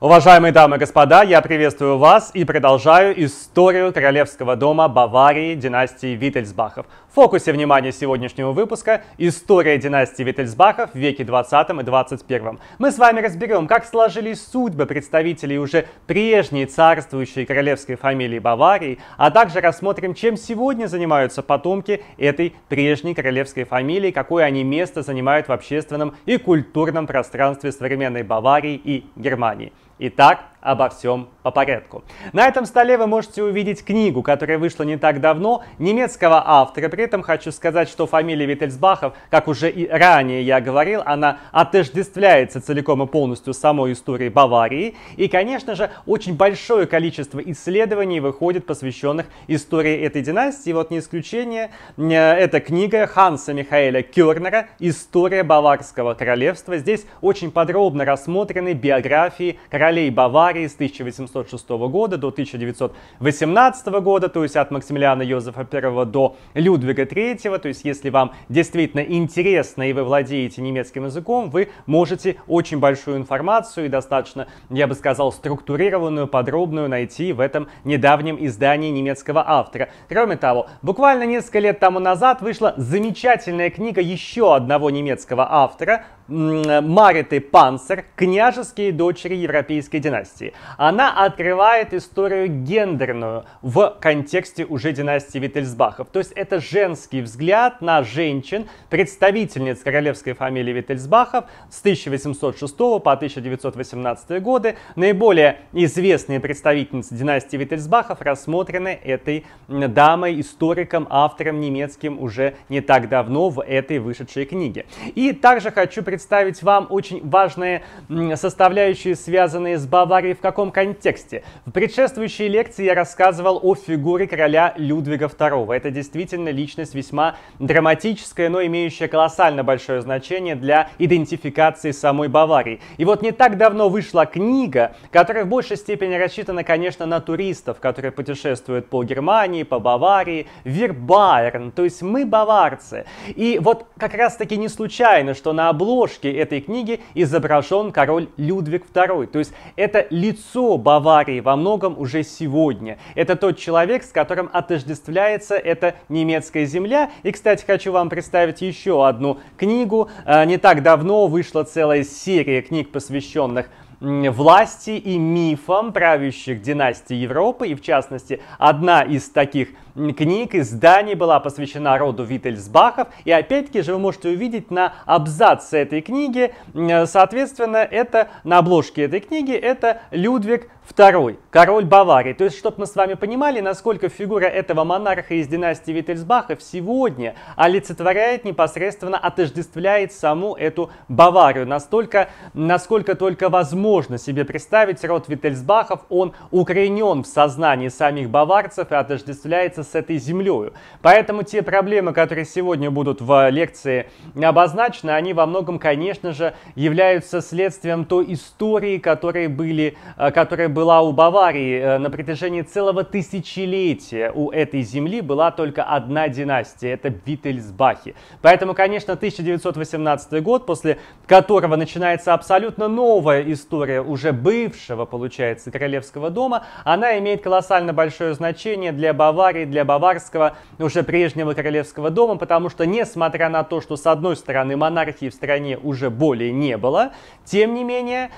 Уважаемые дамы и господа, я приветствую вас и продолжаю историю королевского дома Баварии династии Виттельсбахов. В фокусе внимания сегодняшнего выпуска – история династии Виттельсбахов в веке 20 и 21. Мы с вами разберем, как сложились судьбы представителей уже прежней царствующей королевской фамилии Баварии, а также рассмотрим, чем сегодня занимаются потомки этой прежней королевской фамилии, какое они место занимают в общественном и культурном пространстве современной Баварии и Германии. Итак, обо всем по порядку. На этом столе вы можете увидеть книгу, которая вышла не так давно, немецкого автора. При этом хочу сказать, что фамилия Виттельсбахов, как уже и ранее я говорил, она отождествляется целиком и полностью самой историей Баварии. И, конечно же, очень большое количество исследований выходит, посвященных истории этой династии. Вот не исключение, э, эта книга Ханса Михаэля Кернера «История Баварского королевства». Здесь очень подробно рассмотрены биографии королевства королей Баварии с 1806 года до 1918 года, то есть от Максимилиана Йозефа I до Людвига III. То есть если вам действительно интересно и вы владеете немецким языком, вы можете очень большую информацию и достаточно, я бы сказал, структурированную, подробную найти в этом недавнем издании немецкого автора. Кроме того, буквально несколько лет тому назад вышла замечательная книга еще одного немецкого автора, Мариты Панцер, княжеские дочери европейской династии. Она открывает историю гендерную в контексте уже династии Виттельсбахов. То есть это женский взгляд на женщин, представительниц королевской фамилии Виттельсбахов с 1806 по 1918 годы. Наиболее известные представительницы династии Виттельсбахов рассмотрены этой дамой, историком, автором немецким уже не так давно в этой вышедшей книге. И также хочу представить представить вам очень важные составляющие, связанные с Баварией в каком контексте. В предшествующей лекции я рассказывал о фигуре короля Людвига II. Это действительно личность весьма драматическая, но имеющая колоссально большое значение для идентификации самой Баварии. И вот не так давно вышла книга, которая в большей степени рассчитана, конечно, на туристов, которые путешествуют по Германии, по Баварии, Вирбайерн, то есть мы баварцы. И вот как раз таки не случайно, что на обложке обложке этой книги изображен король Людвиг II. То есть это лицо Баварии во многом уже сегодня. Это тот человек, с которым отождествляется эта немецкая земля. И, кстати, хочу вам представить еще одну книгу. Э, не так давно вышла целая серия книг, посвященных власти и мифам правящих династий Европы. И в частности, одна из таких книг, изданий была посвящена роду Виттельсбахов. И опять-таки же вы можете увидеть на абзаце этой книги, соответственно, это на обложке этой книги, это Людвиг Второй. Король Баварии. То есть, чтобы мы с вами понимали, насколько фигура этого монарха из династии Виттельсбахов сегодня олицетворяет непосредственно, отождествляет саму эту Баварию. Настолько, насколько только возможно себе представить, род Виттельсбахов, он укоренен в сознании самих баварцев и отождествляется с этой землей. Поэтому те проблемы, которые сегодня будут в лекции обозначены, они во многом, конечно же, являются следствием той истории, которые были, э, которые были была у Баварии э, на протяжении целого тысячелетия. У этой земли была только одна династия, это Виттельсбахи. Поэтому, конечно, 1918 год, после которого начинается абсолютно новая история уже бывшего, получается, королевского дома, она имеет колоссально большое значение для Баварии, для баварского, уже прежнего королевского дома, потому что, несмотря на то, что, с одной стороны, монархии в стране уже более не было, тем не менее,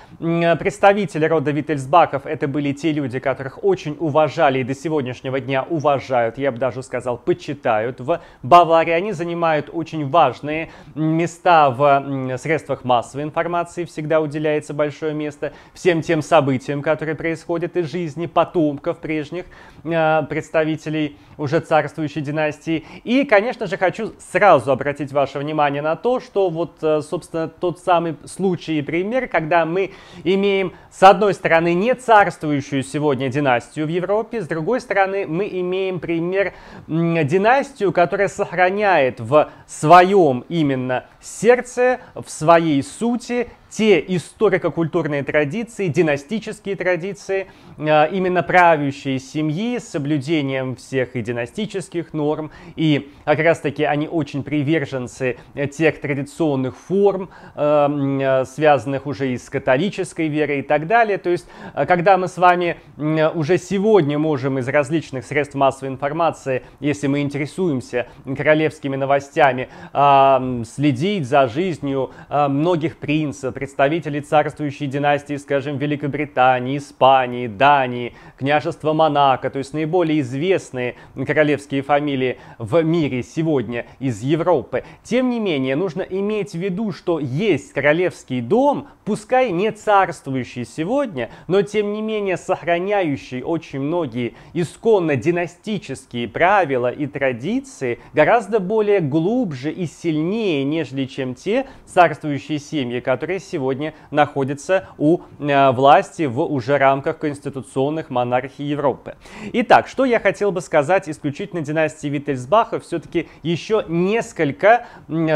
представители рода Виттельсбахов Романов это были те люди, которых очень уважали и до сегодняшнего дня уважают, я бы даже сказал, почитают в Баварии. Они занимают очень важные места в средствах массовой информации, всегда уделяется большое место всем тем событиям, которые происходят из жизни потомков прежних э, представителей уже царствующей династии. И, конечно же, хочу сразу обратить ваше внимание на то, что вот, э, собственно, тот самый случай и пример, когда мы имеем, с одной стороны, не царь, царствующую сегодня династию в Европе. С другой стороны, мы имеем пример династию, которая сохраняет в своем именно Сердце в своей сути те историко-культурные традиции, династические традиции, э, именно правящие семьи с соблюдением всех и династических норм, и как раз таки они очень приверженцы э, тех традиционных форм, э, связанных уже и с католической верой и так далее. То есть, когда мы с вами уже сегодня можем из различных средств массовой информации, если мы интересуемся королевскими новостями, а, следить следить за жизнью э, многих принцев, представителей царствующей династии, скажем, Великобритании, Испании, Дании, княжества Монако, то есть наиболее известные королевские фамилии в мире сегодня из Европы. Тем не менее, нужно иметь в виду, что есть королевский дом, пускай не царствующий сегодня, но тем не менее сохраняющий очень многие исконно династические правила и традиции гораздо более глубже и сильнее, нежели нежели чем те царствующие семьи, которые сегодня находятся у э, власти в уже рамках конституционных монархий Европы. Итак, что я хотел бы сказать исключительно династии Виттельсбаха, все-таки еще несколько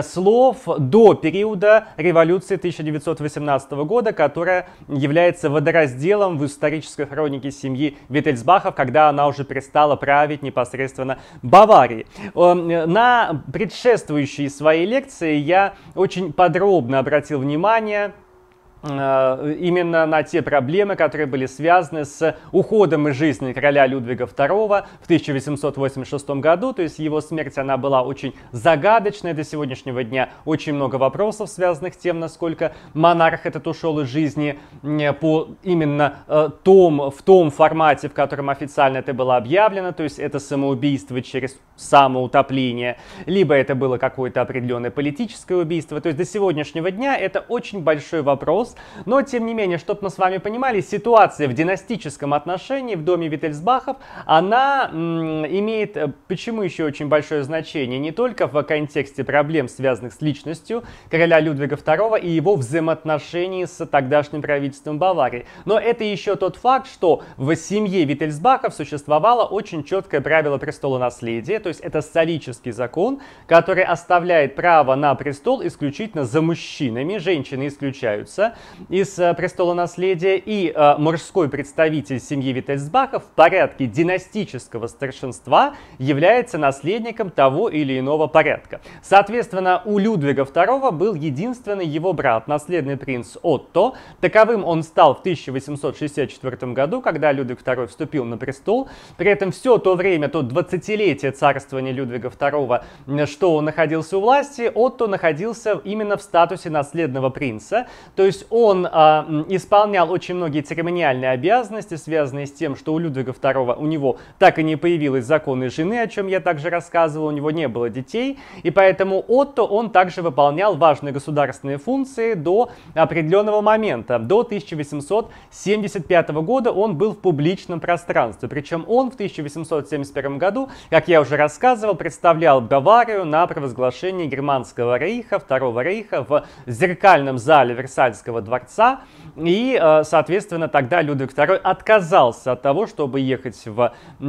слов до периода революции 1918 года, которая является водоразделом в исторической хронике семьи Виттельсбахов, когда она уже перестала править непосредственно Баварией. Э, на предшествующие свои лекции я я очень подробно обратил внимание Э, именно на те проблемы, которые были связаны с уходом из жизни короля Людвига II в 1886 году. То есть его смерть, она была очень загадочной до сегодняшнего дня. Очень много вопросов, связанных с тем, насколько монарх этот ушел из жизни по именно э, том, в том формате, в котором официально это было объявлено. То есть это самоубийство через самоутопление, либо это было какое-то определенное политическое убийство. То есть до сегодняшнего дня это очень большой вопрос, но, тем не менее, чтобы мы с вами понимали, ситуация в династическом отношении в доме Виттельсбахов, она имеет э, почему еще очень большое значение не только в контексте проблем, связанных с личностью короля Людвига II и его взаимоотношений с тогдашним правительством Баварии, но это еще тот факт, что в семье Виттельсбахов существовало очень четкое правило престола наследия, то есть это сарический закон, который оставляет право на престол исключительно за мужчинами, женщины исключаются, из э, престола наследия, и э, морской представитель семьи Виттельсбаха в порядке династического старшинства является наследником того или иного порядка. Соответственно, у Людвига II был единственный его брат, наследный принц Отто. Таковым он стал в 1864 году, когда Людвиг II вступил на престол. При этом все то время, то 20-летие царствования Людвига II, что он находился у власти, Отто находился именно в статусе наследного принца. То есть есть он э, исполнял очень многие церемониальные обязанности, связанные с тем, что у Людвига II у него так и не появилась законной жены, о чем я также рассказывал, у него не было детей, и поэтому Отто он также выполнял важные государственные функции до определенного момента, до 1875 года он был в публичном пространстве, причем он в 1871 году, как я уже рассказывал, представлял Баварию на провозглашение Германского рейха, Второго рейха в зеркальном зале Версальского Зимнего дворца, и, э, соответственно, тогда Людвиг II отказался от того, чтобы ехать в э,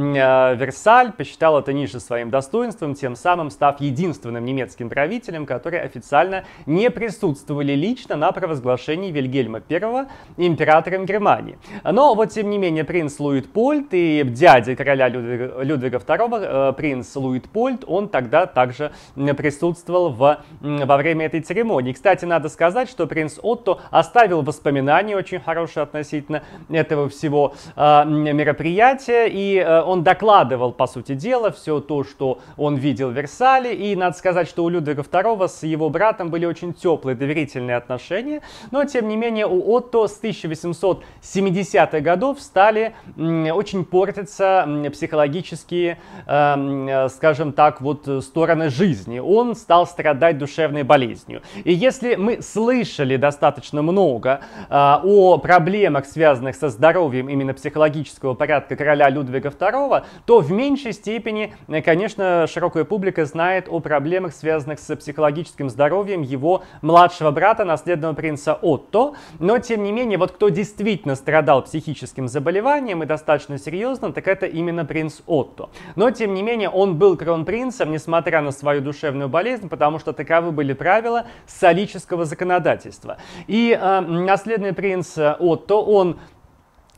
Версаль, посчитал это ниже своим достоинством, тем самым став единственным немецким правителем, который официально не присутствовали лично на провозглашении Вильгельма I императором Германии. Но вот, тем не менее, принц Луид Луидпольд и дядя короля Людвига, Людвига II, э, принц Луидпольд, он тогда также присутствовал в, во время этой церемонии. Кстати, надо сказать, что принц Отто оставил воспоминания очень хорошие относительно этого всего э, мероприятия, и э, он докладывал, по сути дела, все то, что он видел в Версале, и надо сказать, что у Людвига II с его братом были очень теплые доверительные отношения, но, тем не менее, у Отто с 1870-х годов стали э, очень портиться психологические, э, скажем так, вот стороны жизни. Он стал страдать душевной болезнью. И если мы слышали достаточно много. А, о проблемах, связанных со здоровьем именно психологического порядка короля Людвига II, то в меньшей степени, э, конечно, широкая публика знает о проблемах, связанных с психологическим здоровьем его младшего брата, наследного принца Отто. Но, тем не менее, вот кто действительно страдал психическим заболеванием и достаточно серьезно, так это именно принц Отто. Но, тем не менее, он был кронпринцем, несмотря на свою душевную болезнь, потому что таковы были правила солического законодательства. И а, наследный принц э, Отто, он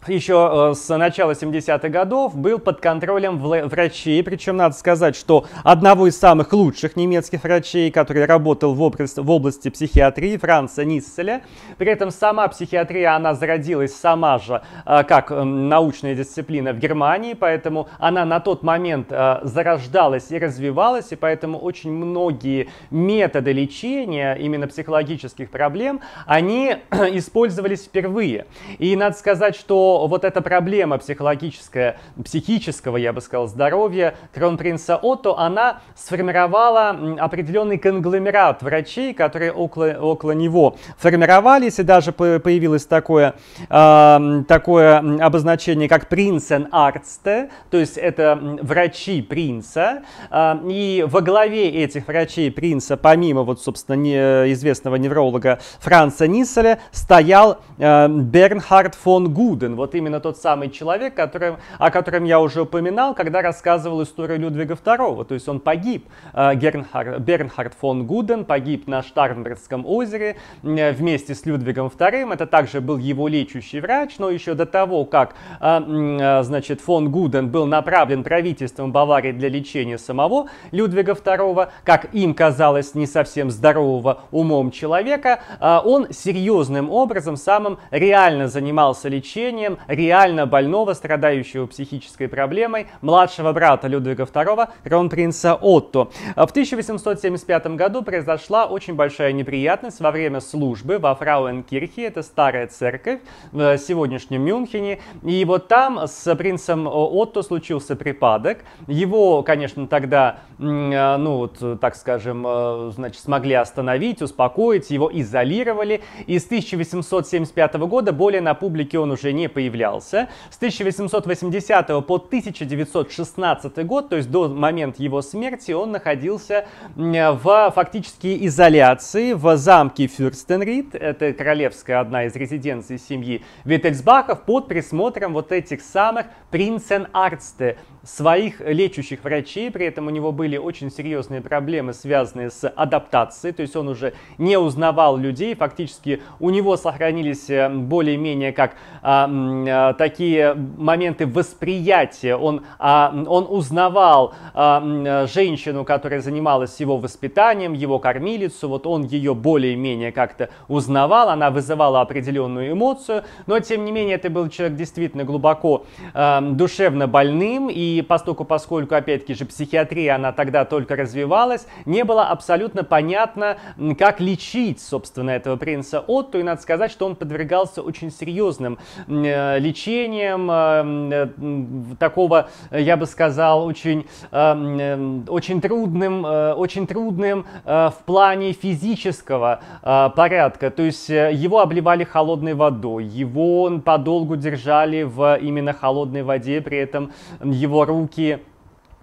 еще э, с начала 70-х годов был под контролем врачей. Причем надо сказать, что одного из самых лучших немецких врачей, который работал в области, в области психиатрии, Франца Нисселя. При этом сама психиатрия, она зародилась сама же э, как э, научная дисциплина в Германии, поэтому она на тот момент зарождалась и развивалась, и поэтому очень многие методы лечения именно психологических проблем, они использовались впервые. И надо сказать, что вот эта проблема психологическая, психического, я бы сказал, здоровья кронпринца Отто, она сформировала определенный конгломерат врачей, которые около, около него формировались, и даже появилось такое, э, такое обозначение, как «принцен арцте», то есть это врачи принца, э, и во главе этих врачей принца, помимо вот, собственно, не, известного невролога Франца Нисселя, стоял э, Бернхард фон Гуден, вот именно тот самый человек, которым, о котором я уже упоминал, когда рассказывал историю Людвига II. То есть он погиб. Э, Гернхард, Бернхард фон Гуден погиб на Штарнбергском озере э, вместе с Людвигом II. Это также был его лечащий врач, но еще до того, как э, значит, фон Гуден был направлен правительством Баварии для лечения самого Людвига II, как им казалось, не совсем здорового умом человека, он серьезным образом самым реально занимался лечением воспитанием реально больного, страдающего психической проблемой, младшего брата Людвига II, кронпринца Отто. А в 1875 году произошла очень большая неприятность во время службы во Фрауенкирхе, это старая церковь в сегодняшнем Мюнхене, и вот там с принцем Отто случился припадок. Его, конечно, тогда, э, ну вот, так скажем, э, значит, смогли остановить, успокоить, его изолировали, и с 1875 года более на публике он уже не появился появлялся. С 1880 по 1916 год, то есть до момента его смерти, он находился в фактически изоляции в замке Фюрстенрид, это королевская одна из резиденций семьи Виттельсбахов, под присмотром вот этих самых принцен Арцте, своих лечащих врачей, при этом у него были очень серьезные проблемы, связанные с адаптацией, то есть он уже не узнавал людей, фактически у него сохранились э, более-менее как а, а, такие моменты восприятия, он, а, он узнавал а, э, женщину, которая занималась его воспитанием, его кормилицу, вот он ее более-менее как-то узнавал, она вызывала определенную эмоцию, но тем не менее это был человек действительно глубоко а, душевно больным и и поскольку, поскольку опять-таки же, психиатрия, она тогда только развивалась, не было абсолютно понятно, как лечить, собственно, этого принца Отто, и надо сказать, что он подвергался очень серьезным э, лечением, э, э такого, э, я бы сказал, очень, э, э, очень трудным, э, очень трудным э, в плане физического э, порядка, то есть его обливали холодной водой, его подолгу держали в именно холодной воде, при этом его руки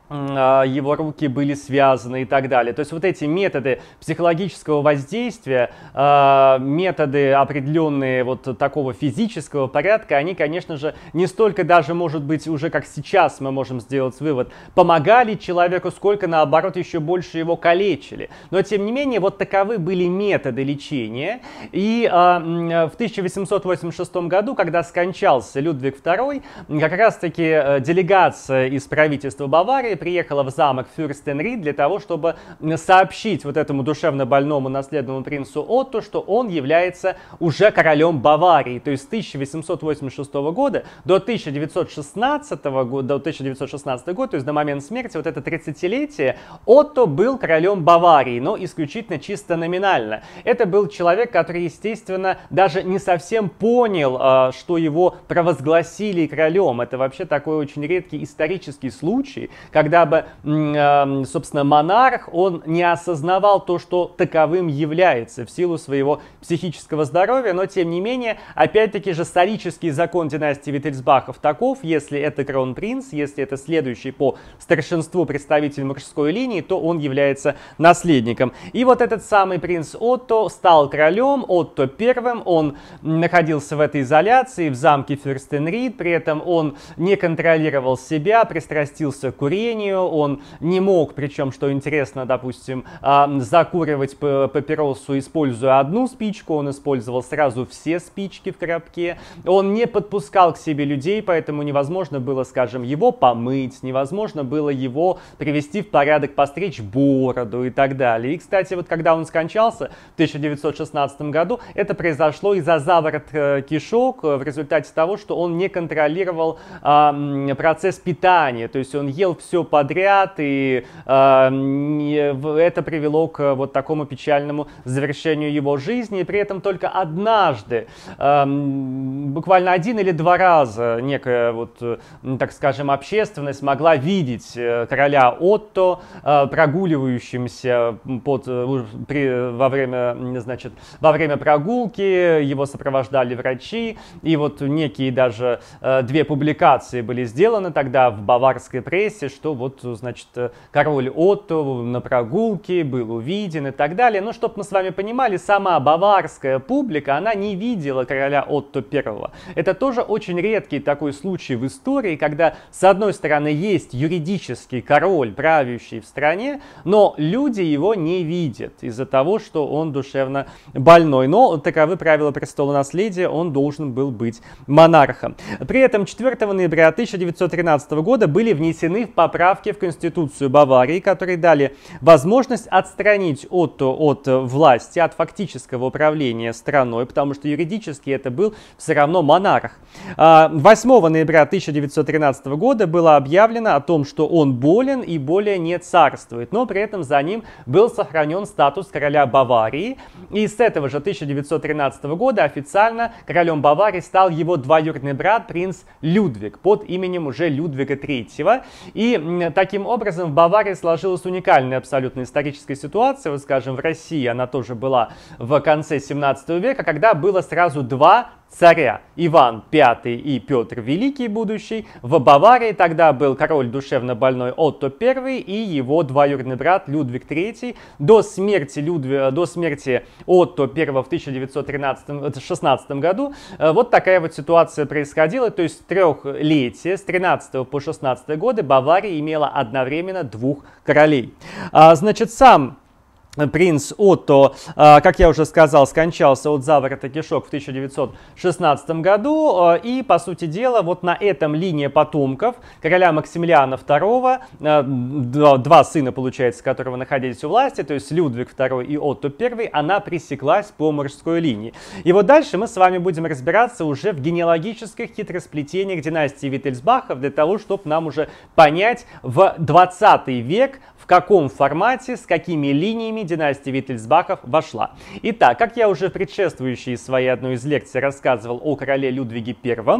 а, его руки были связаны и так далее. То есть вот эти методы психологического воздействия, а, методы определенные вот такого физического порядка, они, конечно же, не столько даже, может быть, уже как сейчас мы можем сделать вывод, помогали человеку, сколько, наоборот, еще больше его калечили. Но, тем не менее, вот таковы были методы лечения. И а, в 1886 году, когда скончался Людвиг II, как раз-таки э, делегация из правительства Баварии приехала в замок Фюрстенри для того, чтобы сообщить вот этому душевно больному наследному принцу Отто, что он является уже королем Баварии. То есть с 1886 года до 1916 года, до 1916 года, то есть до момента смерти, вот это 30-летие, Отто был королем Баварии, но исключительно чисто номинально. Это был человек, который, естественно, даже не совсем понял, а, что его провозгласили королем. Это вообще такой очень редкий исторический случай, когда когда бы, эм, собственно, монарх, он не осознавал то, что таковым является в силу своего психического здоровья, но тем не менее, опять-таки же, исторический закон династии Виттельсбахов таков, если это кронпринц, если это следующий по старшинству представитель мужской линии, то он является наследником. И вот этот самый принц Отто стал королем, Отто первым, он находился в этой изоляции, в замке Фюрстенрид, при этом он не контролировал себя, пристрастился к курению, сожалению, он не мог, причем, что интересно, допустим, а, закуривать папиросу, используя одну спичку, он использовал сразу все спички в коробке, он не подпускал к себе людей, поэтому невозможно было, скажем, его помыть, невозможно было его привести в порядок, постричь бороду и так далее. И, кстати, вот когда он скончался в 1916 году, это произошло из-за заворот э, кишок э, в результате того, что он не контролировал э, процесс питания, то есть он ел все подряд, и э, это привело к вот такому печальному завершению его жизни. И при этом только однажды, э, буквально один или два раза некая, вот, так скажем, общественность могла видеть э, короля Отто э, прогуливающимся под, э, при, во, время, значит, во время прогулки, его сопровождали врачи, и вот некие даже э, две публикации были сделаны тогда в баварской прессе, что вот, значит, э, король Отто на прогулке был увиден и так далее. Но, чтобы мы с вами понимали, сама баварская публика, она не видела короля Отто первого. Это тоже очень редкий такой случай в истории, когда, с одной стороны, есть юридический король, правящий в стране, но люди его не видят из-за того, что он душевно больной. Но таковы правила престола наследия, он должен был быть монархом. При этом 4 ноября 1913 года были внесены в поправку правки в Конституцию Баварии, которые дали возможность отстранить от от э, власти, от фактического управления страной, потому что юридически это был все равно монарх. 8 а, ноября 1913 года было объявлено о том, что он болен и более не царствует, но при этом за ним был сохранен статус короля Баварии, и с этого же 1913 года официально королем Баварии стал его двоюродный брат принц Людвиг под именем уже Людвига III. И таким образом, в Баварии сложилась уникальная абсолютно историческая ситуация. Вот, скажем, в России она тоже была в конце 17 века, когда было сразу два царя. Иван V и Петр Великий будущий. В Баварии тогда был король душевно больной Отто I и его двоюродный брат Людвиг III. До смерти, Людви... Э, до смерти Отто I в 1916 э, году э, вот такая вот ситуация происходила. То есть трехлетие с 13 по 16 годы Бавария имела одновременно двух королей. А, значит, сам Принц Отто, э, как я уже сказал, скончался от заворота кишок в 1916 году. Э, и, по сути дела, вот на этом линия потомков короля Максимилиана II, э, два сына, получается, которого находились у власти, то есть Людвиг II и Отто I, она пресеклась по мужской линии. И вот дальше мы с вами будем разбираться уже в генеалогических хитросплетениях династии Виттельсбахов для того, чтобы нам уже понять в 20 век в каком формате, с какими линиями династия Виттельсбахов вошла. Итак, как я уже в предшествующей своей одной из лекций рассказывал о короле Людвиге I,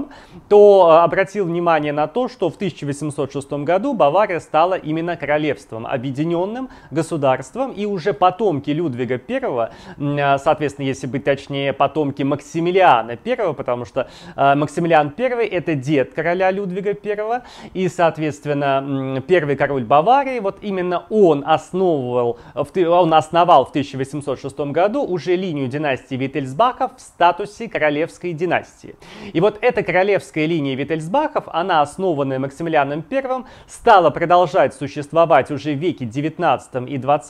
то э, обратил внимание на то, что в 1806 году Бавария стала именно королевством, объединенным государством, и уже потомки Людвига I, э, соответственно, если быть точнее, потомки Максимилиана I, потому что э, Максимилиан I это дед короля Людвига I, и, соответственно, первый король Баварии, вот именно Именно он основывал, э, он основал в 1806 году уже линию династии Виттельсбахов в статусе королевской династии. И вот эта королевская линия Виттельсбахов, она основанная Максимилианом I, стала продолжать существовать уже в веке 19 и 20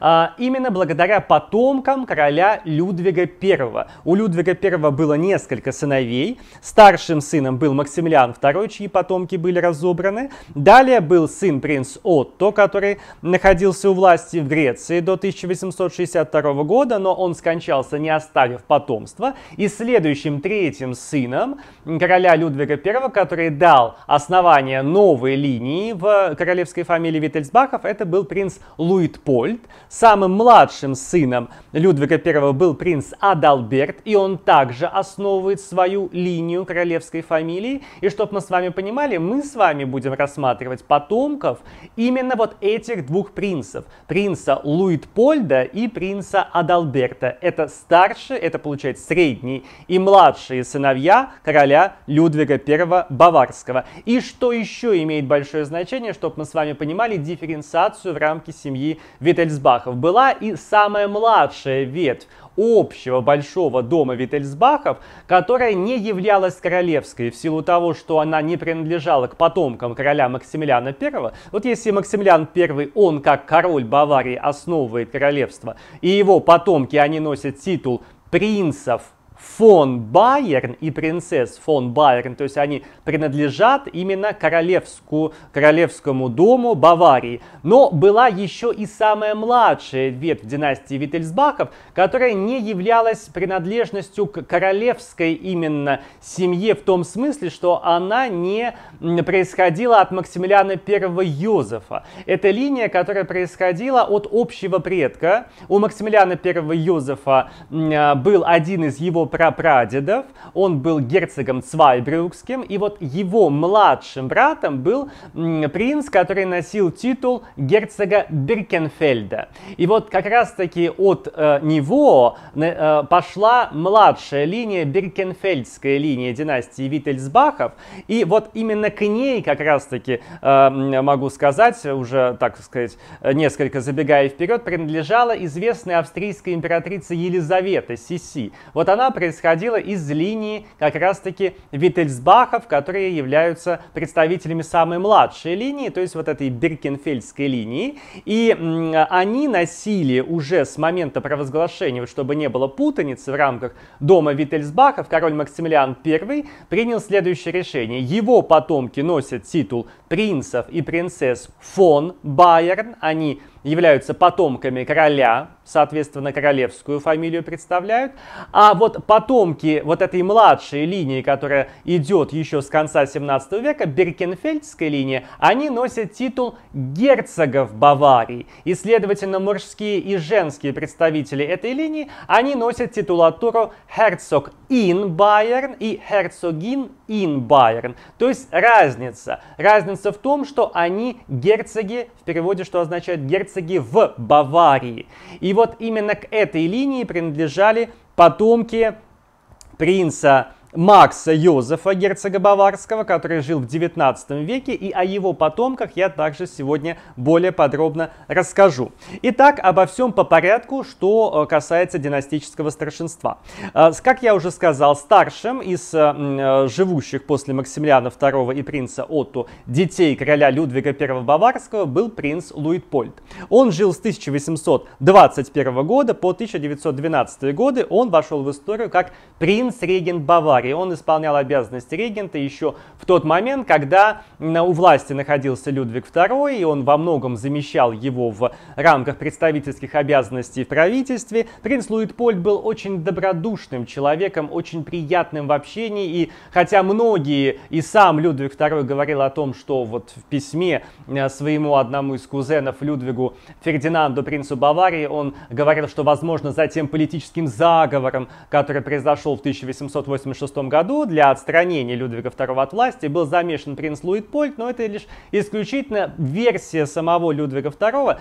а, именно благодаря потомкам короля Людвига I. У Людвига I было несколько сыновей. Старшим сыном был Максимилиан II, чьи потомки были разобраны. Далее был сын принц Отто, который который находился у власти в Греции до 1862 года, но он скончался, не оставив потомства. И следующим третьим сыном короля Людвига I, который дал основание новой линии в королевской фамилии Виттельсбахов, это был принц Луитпольд. Самым младшим сыном Людвига I был принц Адалберт, и он также основывает свою линию королевской фамилии. И чтобы мы с вами понимали, мы с вами будем рассматривать потомков именно вот этих этих двух принцев, принца Луитпольда и принца Адалберта. Это старший, это получается средний и младшие сыновья короля Людвига I Баварского. И что еще имеет большое значение, чтобы мы с вами понимали дифференциацию в рамке семьи Виттельсбахов. Была и самая младшая ветвь общего большого дома Виттельсбахов, которая не являлась королевской в силу того, что она не принадлежала к потомкам короля Максимилиана I. Вот если Максимилиан I, он как король Баварии основывает королевство, и его потомки, они носят титул принцев фон Байерн и принцесс фон Байерн, то есть они принадлежат именно королевскую, королевскому дому Баварии. Но была еще и самая младшая ветвь династии Виттельсбахов, которая не являлась принадлежностью к королевской именно семье в том смысле, что она не происходила от Максимилиана I Йозефа. Это линия, которая происходила от общего предка. У Максимилиана I Йозефа а, был один из его прапрапрадедов, он был герцогом Цвайбрюкским, и вот его младшим братом был принц, который носил титул герцога Биркенфельда. И вот как раз-таки от э, него э, пошла младшая линия, Биркенфельдская линия династии Виттельсбахов, и вот именно к ней как раз-таки, э, могу сказать, уже, так сказать, несколько забегая вперед, принадлежала известная австрийская императрица Елизавета Сиси. Вот она происходило из линии как раз-таки Виттельсбахов, которые являются представителями самой младшей линии, то есть вот этой Биркенфельдской линии. И они носили уже с момента провозглашения, чтобы не было путаницы в рамках дома Виттельсбахов, король Максимилиан I принял следующее решение. Его потомки носят титул принцев и принцесс фон Байерн, они являются потомками короля, соответственно, королевскую фамилию представляют. А вот потомки вот этой младшей линии, которая идет еще с конца 17 века, Беркенфельдской линии, они носят титул герцогов Баварии. И, следовательно, мужские и женские представители этой линии, они носят титулатуру герцог ин Байерн и герцогин in Bayern. То есть разница. Разница в том, что они герцоги, в переводе что означает герцоги в Баварии. И вот именно к этой линии принадлежали потомки принца Макса Йозефа, герцога Баварского, который жил в 19 веке, и о его потомках я также сегодня более подробно расскажу. Итак, обо всем по порядку, что э, касается династического старшинства. Э, как я уже сказал, старшим из э, живущих после Максимилиана II и принца Отто детей короля Людвига I Баварского был принц Луитпольд. Он жил с 1821 года по 1912 годы, он вошел в историю как принц-регент Баварии Баварии. Он исполнял обязанности регента еще в тот момент, когда у власти находился Людвиг II, и он во многом замещал его в рамках представительских обязанностей в правительстве. Принц Луитпольд был очень добродушным человеком, очень приятным в общении, и хотя многие, и сам Людвиг II говорил о том, что вот в письме э, своему одному из кузенов Людвигу Фердинанду, принцу Баварии, он говорил, что, возможно, за тем политическим заговором, который произошел в 1886 1996 году для отстранения Людвига II от власти был замешан принц Луитпольд, но это лишь исключительно версия самого Людвига II.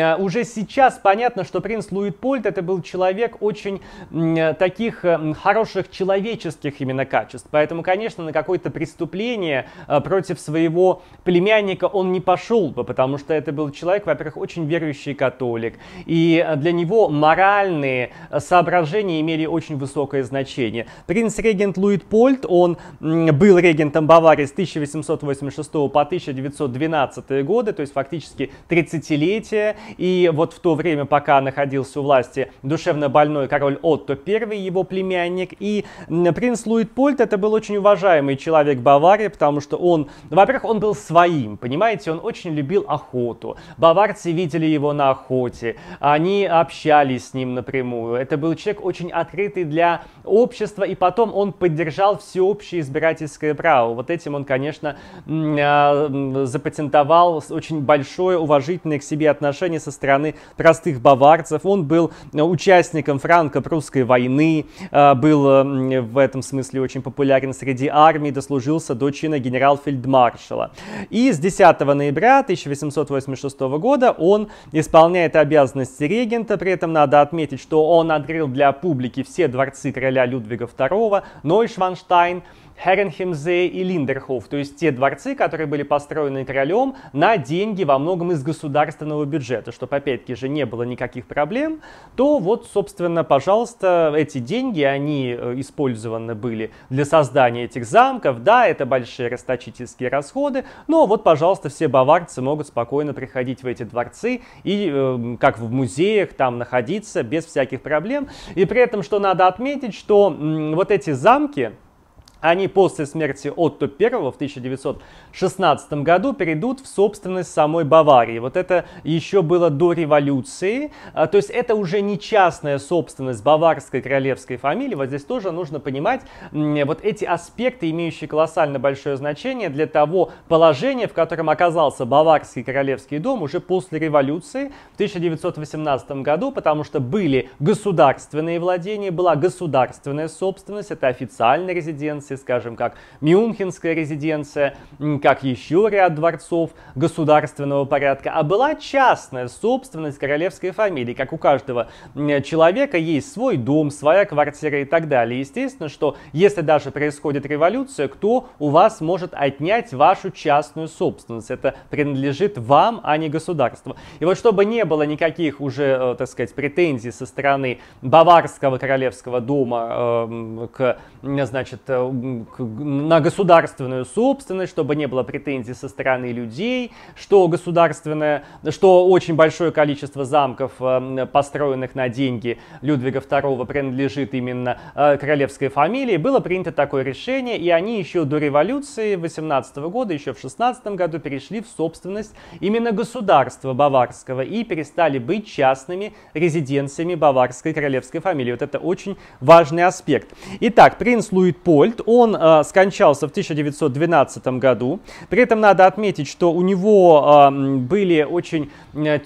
А, уже сейчас понятно, что принц Луитпольд это был человек очень а, таких э, хороших человеческих именно качеств. Поэтому, конечно, на какое-то преступление э, против своего племянника он не пошел бы, потому что это был человек, во-первых, очень верующий католик. И э, для него моральные соображения имели очень высокое значение. Принц Реген регент Луид Польт, он был регентом Баварии с 1886 по 1912 годы, то есть фактически 30-летие. И вот в то время, пока находился у власти душевно больной король Отто I, его племянник, и принц Луид Польт это был очень уважаемый человек Баварии, потому что он, во-первых, он был своим, понимаете, он очень любил охоту. Баварцы видели его на охоте, они общались с ним напрямую. Это был человек очень открытый для общества, и потом он поддержал всеобщее избирательское право. Вот этим он, конечно, а, запатентовал очень большое уважительное к себе отношение со стороны простых баварцев. Он был участником франко-прусской войны, а, был в этом смысле очень популярен среди армии, дослужился до чина генерал-фельдмаршала. И с 10 ноября 1886 года он исполняет обязанности регента, при этом надо отметить, что он открыл для публики все дворцы короля короля Людвига II, Нойшванштайн, Херенхемзе и Линдерхоф, то есть те дворцы, которые были построены королем на деньги во многом из государственного бюджета, чтобы опять-таки же не было никаких проблем, то вот, собственно, пожалуйста, эти деньги, они э, использованы были для создания этих замков, да, это большие расточительские расходы, но вот, пожалуйста, все баварцы могут спокойно приходить в эти дворцы и, эм, как в музеях, там находиться без всяких проблем. И при этом, что надо отметить, что вот эти замки, они после смерти Отто I в 1916 году перейдут в собственность самой Баварии. Вот это еще было до революции. А, то есть это уже не частная собственность баварской королевской фамилии. Вот здесь тоже нужно понимать вот эти аспекты, имеющие колоссально большое значение для того положения, в котором оказался баварский королевский дом уже после революции в 1918 году, потому что были государственные владения, была государственная собственность, это официальная резиденция, резиденции, скажем, как Мюнхенская резиденция, как еще ряд дворцов государственного порядка, а была частная собственность королевской фамилии, как у каждого человека есть свой дом, своя квартира и так далее. Естественно, что если даже происходит революция, кто у вас может отнять вашу частную собственность? Это принадлежит вам, а не государству. И вот чтобы не было никаких уже, э, так сказать, претензий со стороны Баварского королевского дома э, к, значит, э, на государственную собственность, чтобы не было претензий со стороны людей, что государственное, что очень большое количество замков, эм, построенных на деньги Людвига II, принадлежит именно э, королевской фамилии. Было принято такое решение, и они еще до революции 18 года, еще в 16 году перешли в собственность именно государства баварского и перестали быть частными резиденциями баварской королевской фамилии. Вот это очень важный аспект. Итак, принц Луидпольд, он э, скончался в 1912 году. При этом надо отметить, что у него э, были очень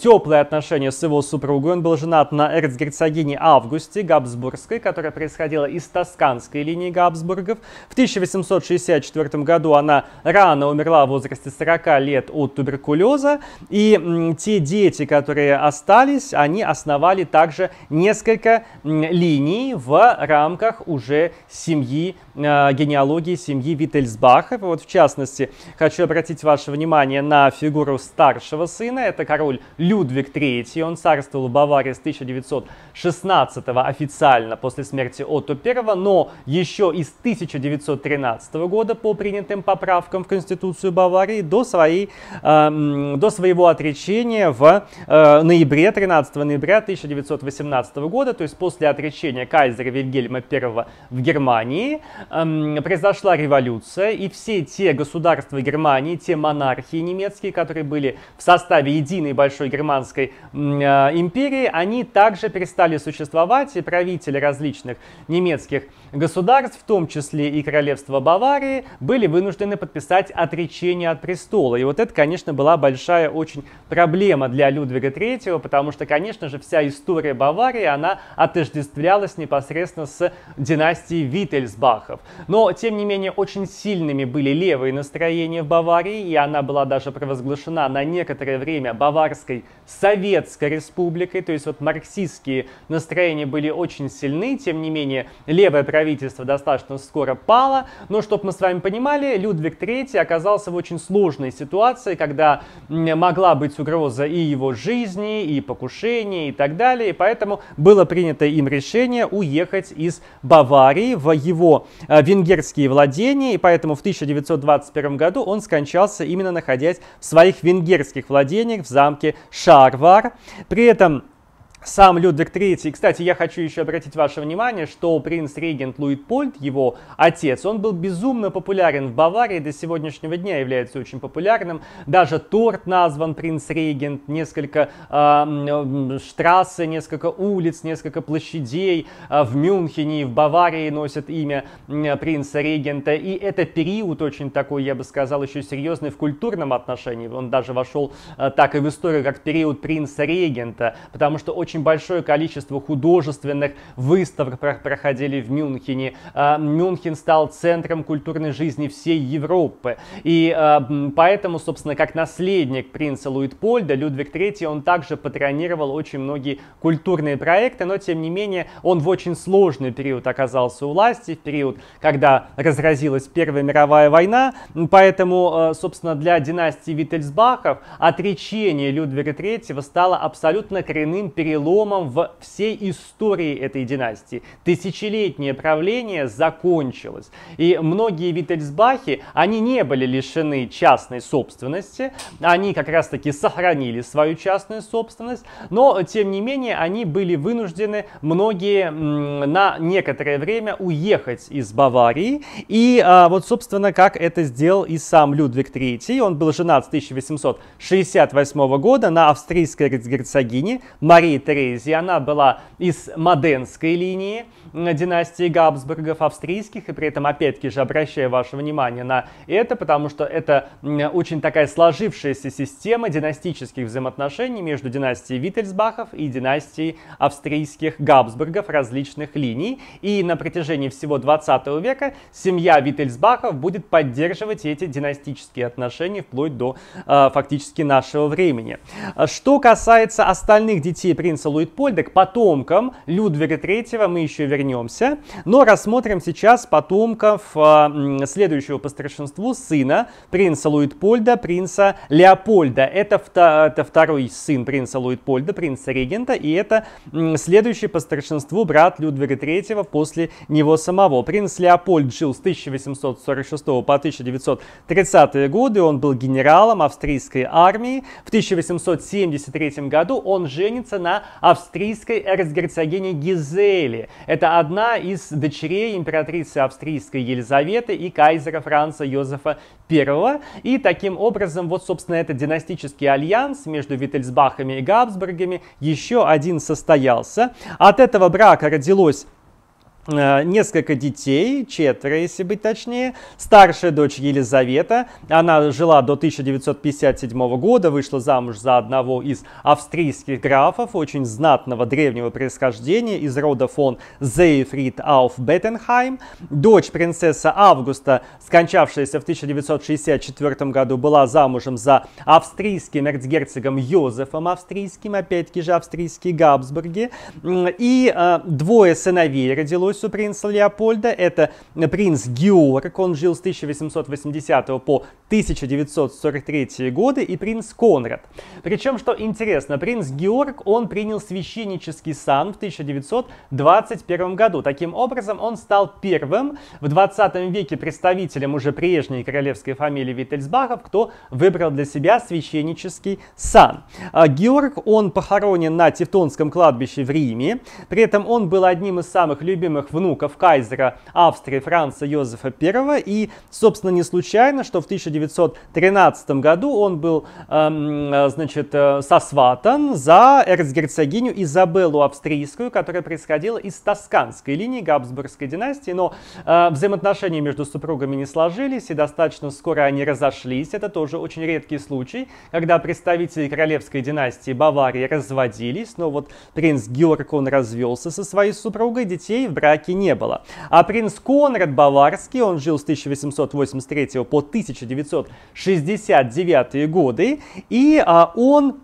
теплые отношения с его супругой. Он был женат на эрцгерцогине Августе Габсбургской, которая происходила из тосканской линии Габсбургов. В 1864 году она рано умерла в возрасте 40 лет от туберкулеза. И м, те дети, которые остались, они основали также несколько м, линий в рамках уже семьи э, генеалогии семьи Виттельсбахов. Вот в частности, хочу обратить ваше внимание на фигуру старшего сына. Это король Людвиг III. Он царствовал в Баварии с 1916 официально после смерти Отто I, но еще и с 1913 года по принятым поправкам в Конституцию Баварии до, своей, э, до своего отречения в э, ноябре, 13 ноября 1918 года, то есть после отречения кайзера Вильгельма I в Германии, э, произошла революция, и все те государства Германии, те монархии немецкие, которые были в составе единой большой германской э, империи, они также перестали существовать, и правители различных немецких Государств, в том числе и королевство Баварии, были вынуждены подписать отречение от престола. И вот это, конечно, была большая очень проблема для Людвига III, потому что, конечно же, вся история Баварии, она отождествлялась непосредственно с династией Виттельсбахов. Но, тем не менее, очень сильными были левые настроения в Баварии, и она была даже провозглашена на некоторое время Баварской Советской Республикой, то есть вот марксистские настроения были очень сильны, тем не менее, левая правительство правительство достаточно скоро пало, но, чтобы мы с вами понимали, Людвиг III оказался в очень сложной ситуации, когда могла быть угроза и его жизни, и покушения, и так далее, и поэтому было принято им решение уехать из Баварии в его э, венгерские владения, и поэтому в 1921 году он скончался именно находясь в своих венгерских владениях в замке Шарвар. При этом сам Людвиг III, кстати, я хочу еще обратить ваше внимание, что принц-регент Луитпольд, его отец, он был безумно популярен в Баварии, до сегодняшнего дня является очень популярным. Даже торт назван принц-регент, несколько э, штрассы, несколько улиц, несколько площадей а, в Мюнхене и в Баварии носят имя принца-регента. И это период очень такой, я бы сказал, еще серьезный в культурном отношении. Он даже вошел э, так и в историю, как период принца-регента, потому что очень очень большое количество художественных выставок проходили в Мюнхене. А, Мюнхен стал центром культурной жизни всей Европы. И а, поэтому, собственно, как наследник принца Луитпольда, Людвиг III, он также патронировал очень многие культурные проекты, но, тем не менее, он в очень сложный период оказался у власти, в период, когда разразилась Первая мировая война. Поэтому, а, собственно, для династии Виттельсбахов отречение Людвига III стало абсолютно коренным переломом переломом в всей истории этой династии. Тысячелетнее правление закончилось. И многие Виттельсбахи, они не были лишены частной собственности, они как раз таки сохранили свою частную собственность, но тем не менее они были вынуждены многие на некоторое время уехать из Баварии. И а, вот, собственно, как это сделал и сам Людвиг III. Он был женат с 1868 года на австрийской герцогине Марии Терезе. Она была из Моденской линии династии Габсбургов австрийских, и при этом опять-таки же обращаю ваше внимание на это, потому что это очень такая сложившаяся система династических взаимоотношений между династией Виттельсбахов и династией австрийских Габсбургов различных линий, и на протяжении всего 20 века семья Виттельсбахов будет поддерживать эти династические отношения вплоть до а, фактически нашего времени. Что касается остальных детей принца Луитпольда, к потомкам Людвига III мы еще вернемся вернемся, но рассмотрим сейчас потомков а, следующего по старшинству сына принца Луитпольда, принца Леопольда. Это, это второй сын принца Луитпольда, принца-регента, и это следующий по старшинству брат Людвига III после него самого. Принц Леопольд жил с 1846 по 1930 годы, он был генералом австрийской армии. В 1873 году он женится на австрийской эрцгерцогине Гизели. Это одна из дочерей императрицы австрийской Елизаветы и кайзера Франца Йозефа I. И таким образом, вот, собственно, этот династический альянс между Виттельсбахами и Габсбургами еще один состоялся. От этого брака родилось Э, несколько детей, четверо, если быть точнее. Старшая дочь Елизавета, она жила до 1957 года, вышла замуж за одного из австрийских графов, очень знатного древнего происхождения, из рода фон Зейфрид Ауф Беттенхайм. Дочь принцесса Августа, скончавшаяся в 1964 году, была замужем за австрийским эрцгерцогом Йозефом Австрийским, опять-таки же австрийские Габсбурги. И э, двое сыновей родилось Луису принца Леопольда. Это принц Георг, он жил с 1880 по 1943 годы, и принц Конрад. Причем, что интересно, принц Георг, он принял священнический сан в 1921 году. Таким образом, он стал первым в 20 веке представителем уже прежней королевской фамилии Виттельсбахов, кто выбрал для себя священнический сан. А Георг, он похоронен на Тевтонском кладбище в Риме, при этом он был одним из самых любимых первых внуков кайзера Австрии Франца Йозефа I. И, собственно, не случайно, что в 1913 году он был, эм, э, значит, э, сосватан за эрцгерцогиню Изабеллу Австрийскую, которая происходила из тосканской линии Габсбургской династии, но э, взаимоотношения между супругами не сложились, и достаточно скоро они разошлись. Это тоже очень редкий случай, когда представители королевской династии Баварии разводились, но вот принц Георг, он развелся со своей супругой, детей в Бразилии драки не было. А принц Конрад Баварский, он жил с 1883 по 1969 годы, и а, он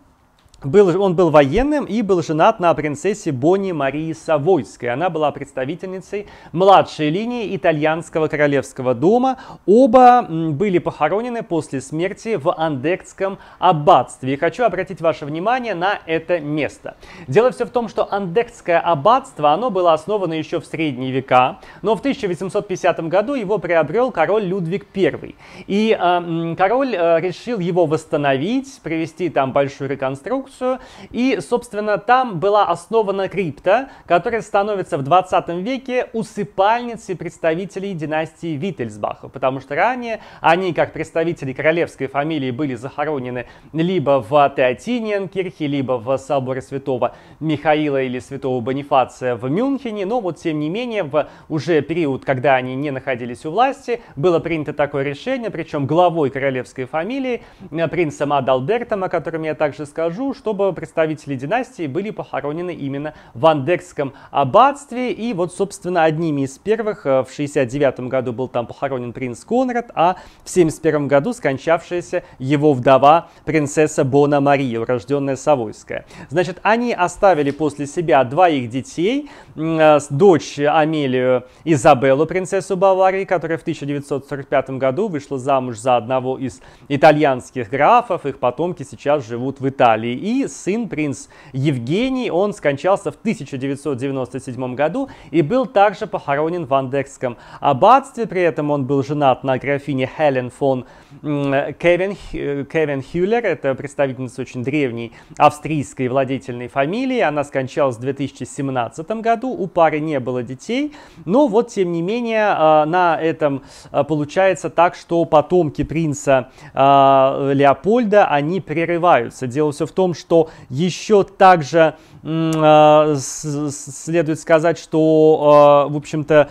был, он был военным и был женат на принцессе Бонни Марии Савойской. Она была представительницей младшей линии итальянского королевского дома. Оба были похоронены после смерти в андекском аббатстве. И хочу обратить ваше внимание на это место. Дело все в том, что Андектское аббатство, оно было основано еще в средние века, но в 1850 году его приобрел король Людвиг I. И э, король э, решил его восстановить, провести там большую реконструкцию, конструкцию. И, собственно, там была основана крипта, которая становится в 20 веке усыпальницей представителей династии Виттельсбаха, потому что ранее они, как представители королевской фамилии, были захоронены либо в Теотиниенкирхе, либо в соборе святого Михаила или святого Бонифация в Мюнхене, но вот, тем не менее, в уже период, когда они не находились у власти, было принято такое решение, причем главой королевской фамилии, э, принцем Адалбертом, о котором я также скажу, чтобы представители династии были похоронены именно в андекском аббатстве. И вот, собственно, одними из первых э, в 69 году был там похоронен принц Конрад, а в 71 году скончавшаяся его вдова принцесса Бона Мария, урожденная Савойская. Значит, они оставили после себя двоих детей, э, дочь Амелию Изабеллу, принцессу Баварии, которая в 1945 году вышла замуж за одного из итальянских графов, их потомки сейчас живут в Италии, и сын принц Евгений. Он скончался в 1997 году и был также похоронен в Андекском аббатстве. При этом он был женат на графине Хелен фон Кевин, Кевин Хюллер. Это представительница очень древней австрийской владетельной фамилии. Она скончалась в 2017 году. У пары не было детей. Но вот, тем не менее, а, на этом а, получается так, что потомки принца а, Леопольда, они прерываются. Дело все в том, что еще также а, следует сказать, что, а, в общем-то,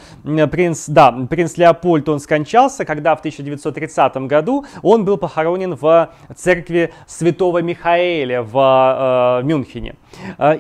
принц, да, принц Леопольд, он скончался, когда в 1930 году он был похоронен в церкви святого Михаэля в а, Мюнхене.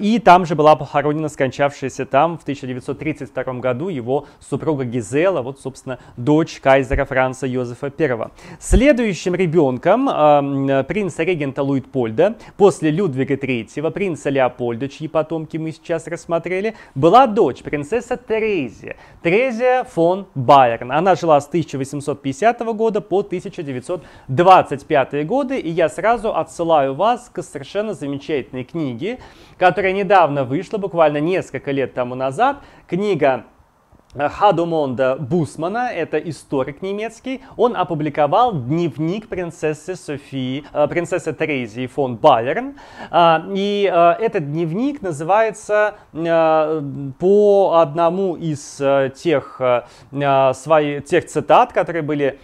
И там же была похоронена скончавшаяся там в 1932 году его супруга Гизела, вот, собственно, дочь кайзера Франца Йозефа I. Следующим ребенком принца-регента Луитпольда после Людвига III, принца Леопольда, чьи чьи потомки мы сейчас рассмотрели, была дочь, принцесса Терезия. Терезия фон Байерн. Она жила с 1850 года по 1925 годы, и я сразу отсылаю вас к совершенно замечательной книге, которая недавно вышла, буквально несколько лет тому назад. Книга Э, Хадумонда Бусмана, это историк немецкий, он опубликовал дневник принцессы Софии, э, принцессы Терезии фон Байерн, э, и этот дневник называется по одному из тех, своих, тех цитат, которые были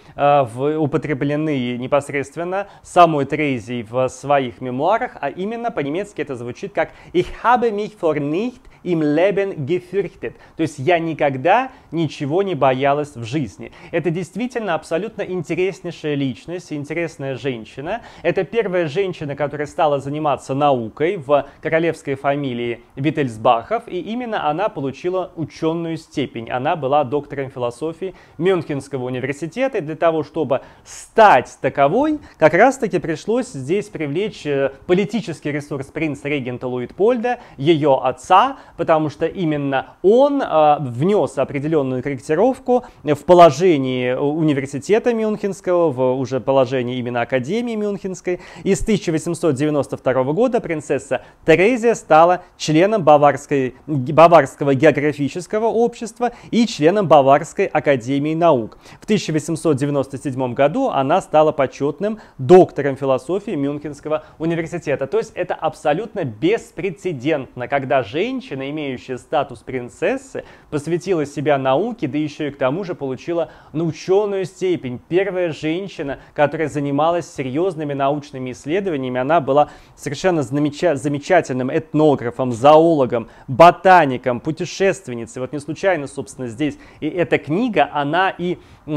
употреблены непосредственно самой Терезией в своих мемуарах, а именно по-немецки это звучит как «Ich habe mich vor nicht im Leben gefürchtet», то есть «я никогда ничего не боялась в жизни. Это действительно абсолютно интереснейшая личность, интересная женщина. Это первая женщина, которая стала заниматься наукой в королевской фамилии Виттельсбахов, и именно она получила ученую степень. Она была доктором философии Мюнхенского университета, и для того, чтобы стать таковой, как раз-таки пришлось здесь привлечь э, политический ресурс принца-регента Луитпольда, ее отца, потому что именно он э, внес дается определенную корректировку в положении университета Мюнхенского, в уже положении именно Академии Мюнхенской. И с 1892 года принцесса Терезия стала членом Баварской, Баварского географического общества и членом Баварской академии наук. В 1897 году она стала почетным доктором философии Мюнхенского университета. То есть это абсолютно беспрецедентно, когда женщина, имеющая статус принцессы, посвятилась себя науки, да еще и к тому же получила на степень. Первая женщина, которая занималась серьезными научными исследованиями, она была совершенно замечательным этнографом, зоологом, ботаником, путешественницей. Вот не случайно, собственно, здесь и эта книга, она и э, э,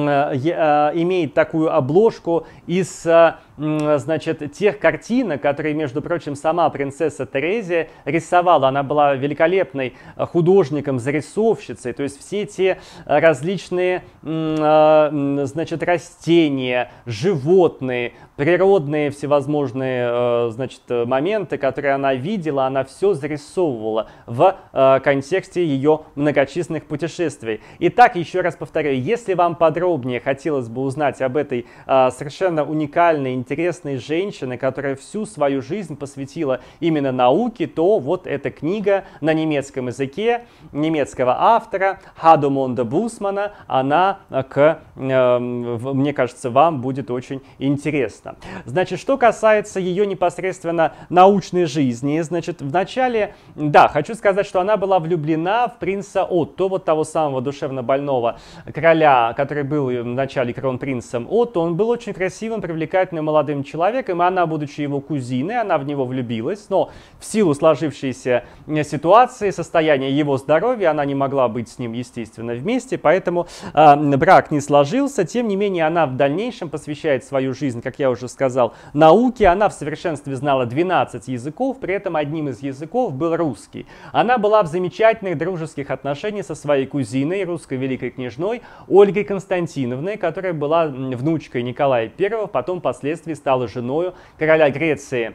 имеет такую обложку из э, значит, тех картинок, которые, между прочим, сама принцесса Терезия рисовала. Она была великолепной художником, зарисовщицей, то есть все те э, различные, э, значит, растения, животные, природные всевозможные, э, значит, э, моменты, которые она видела, она все зарисовывала в э, контексте ее многочисленных путешествий. Итак, еще раз повторю, если вам подробнее хотелось бы узнать об этой совершенно уникальной, интересной женщине, которая всю свою жизнь посвятила именно науке, то вот эта книга на немецком языке немецкого автора Хадумонда Бусмана, она к, эм, мне кажется, вам будет очень интересна интересно. Значит, что касается ее непосредственно научной жизни, значит, вначале, да, хочу сказать, что она была влюблена в принца Отто, вот того самого душевно больного короля, который был в начале кронпринцем Отто. Он был очень красивым, привлекательным молодым человеком, и она, будучи его кузиной, она в него влюбилась, но в силу сложившейся ситуации, состояния его здоровья, она не могла быть с ним, естественно, вместе, поэтому э, брак не сложился. Тем не менее, она в дальнейшем посвящает свою жизнь, как я уже уже сказал, науки, она в совершенстве знала 12 языков, при этом одним из языков был русский. Она была в замечательных дружеских отношениях со своей кузиной, русской великой княжной Ольгой Константиновной, которая была внучкой Николая I, потом впоследствии стала женой короля Греции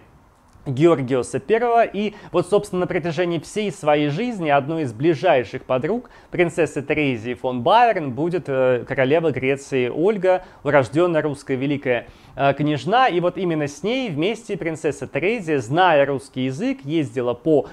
Георгиоса I, и вот, собственно, на протяжении всей своей жизни одной из ближайших подруг принцессы Терезии фон Байерн будет э, королева Греции Ольга, урожденная русская великая Э, княжна, и вот именно с ней вместе принцесса Терезия, зная русский язык, ездила по,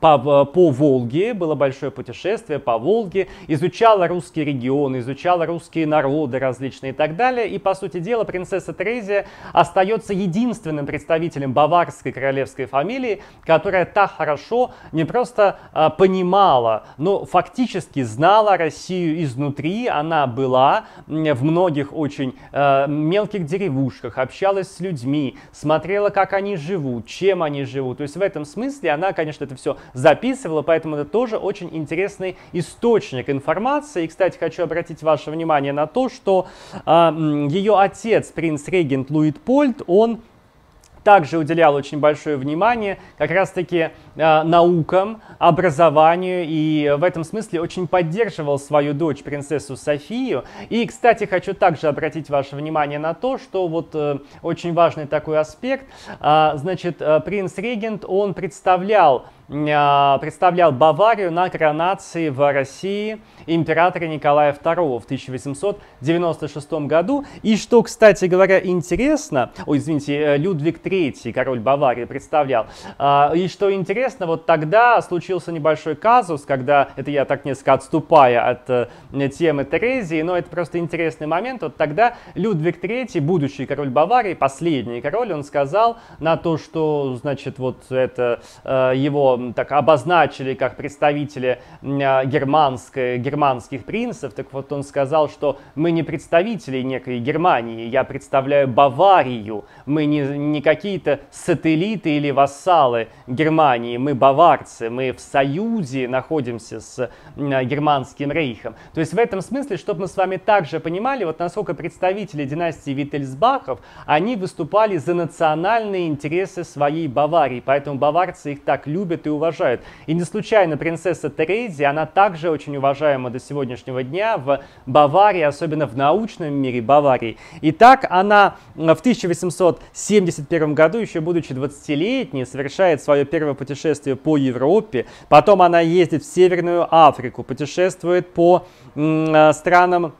по, по Волге, было большое путешествие по Волге, изучала русские регионы, изучала русские народы различные и так далее, и по сути дела принцесса Терезия остается единственным представителем баварской королевской фамилии, которая так хорошо не просто а, понимала, но фактически знала Россию изнутри, она была в многих очень э, мелких деревушках, отдыхах, общалась с людьми, смотрела, как они живут, чем они живут. То есть в этом смысле она, конечно, это все записывала, поэтому это тоже очень интересный источник информации. И, кстати, хочу обратить ваше внимание на то, что э, а, ее отец, принц-регент Луид Польт, он также уделял очень большое внимание как раз-таки э, наукам, образованию и в этом смысле очень поддерживал свою дочь, принцессу Софию. И, кстати, хочу также обратить ваше внимание на то, что вот э, очень важный такой аспект, а, э, значит, принц-регент, он представлял Э, представлял Баварию на коронации в России императора Николая II в 1896 году. И что, кстати говоря, интересно, ой, извините, э, Людвиг III, король Баварии, представлял. Э, и что интересно, вот тогда случился небольшой казус, когда, это я так несколько отступая от темы Терезии, но это просто интересный момент, вот тогда Людвиг III, будущий король Баварии, последний король, он сказал на то, что, значит, вот это его так обозначили как представители а, германской, германских принцев, так вот он сказал, что мы не представители некой Германии, я представляю Баварию, мы не, не какие-то сателлиты или вассалы Германии, мы баварцы, мы в союзе находимся с а, германским рейхом. То есть в этом смысле, чтобы мы с вами также понимали, вот насколько представители династии Виттельсбахов, они выступали за национальные интересы своей Баварии, поэтому баварцы их так любят любят и уважают. И не случайно принцесса Терези, она также очень уважаема до сегодняшнего дня в Баварии, особенно в научном мире Баварии. И так она э, в 1871 году, еще будучи 20-летней, совершает свое первое путешествие по Европе. Потом она ездит в Северную Африку, путешествует по э, странам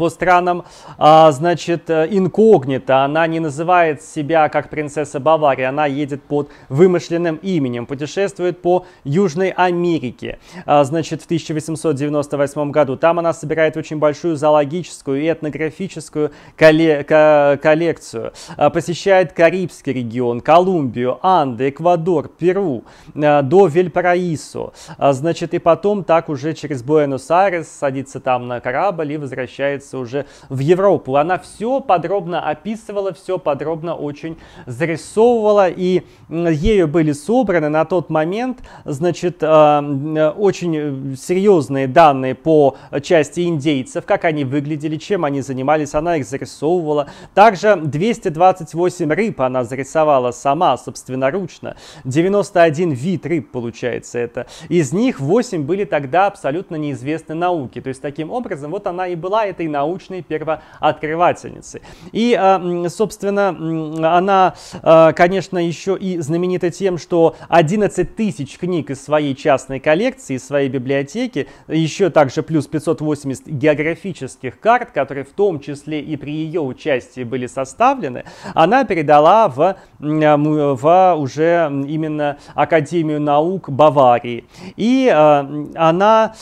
по странам, а, значит, э, инкогнито. Она не называет себя как принцесса Баварии, она едет под вымышленным именем, путешествует по Южной Америке. А, значит, в 1898 году там она собирает очень большую зоологическую и этнографическую колле коллекцию. А, посещает Карибский регион, Колумбию, Анды, Эквадор, Перу, э, до Вельпараисо. значит, и потом так уже через Буэнос-Айрес садится там на корабль и возвращается переселиться уже в Европу. Она все подробно описывала, все подробно очень зарисовывала, и ею были собраны на тот момент, значит, а, очень э, серьезные данные по части индейцев, как они выглядели, чем они занимались, она их зарисовывала. Также 228 рыб она зарисовала сама, собственноручно. 91 вид рыб получается это. Из них 8 были тогда абсолютно неизвестны науке. То есть таким образом вот она и была этой научной первооткрывательницы. И, а, собственно, она, а, конечно, еще и знаменита тем, что 11 тысяч книг из своей частной коллекции, из своей библиотеки, еще также плюс 580 географических карт, которые в том числе и при ее участии были составлены, она передала в, а, в уже именно Академию наук Баварии. И она,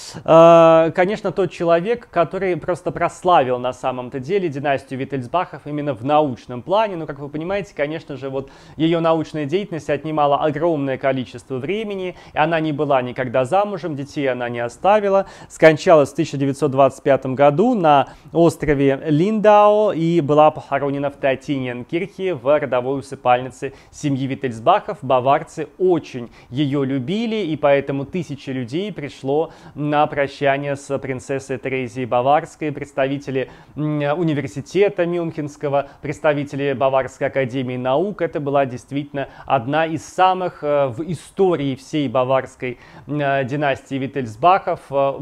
конечно, тот человек, который просто прос ославил на самом-то деле династию Виттельсбахов именно в научном плане. Но, как вы понимаете, конечно же, вот ее научная деятельность отнимала огромное количество времени, и она не была никогда замужем, детей она не оставила. Скончалась в 1925 году на острове Линдао и была похоронена в Татиненкирхе в родовой усыпальнице семьи Виттельсбахов. Баварцы очень ее любили, и поэтому тысячи людей пришло на прощание с принцессой Терезией Баварской, представителем представители университета Мюнхенского, представители Баварской академии наук. Это была действительно одна из самых э, в истории всей баварской э, династии Виттельсбахов э,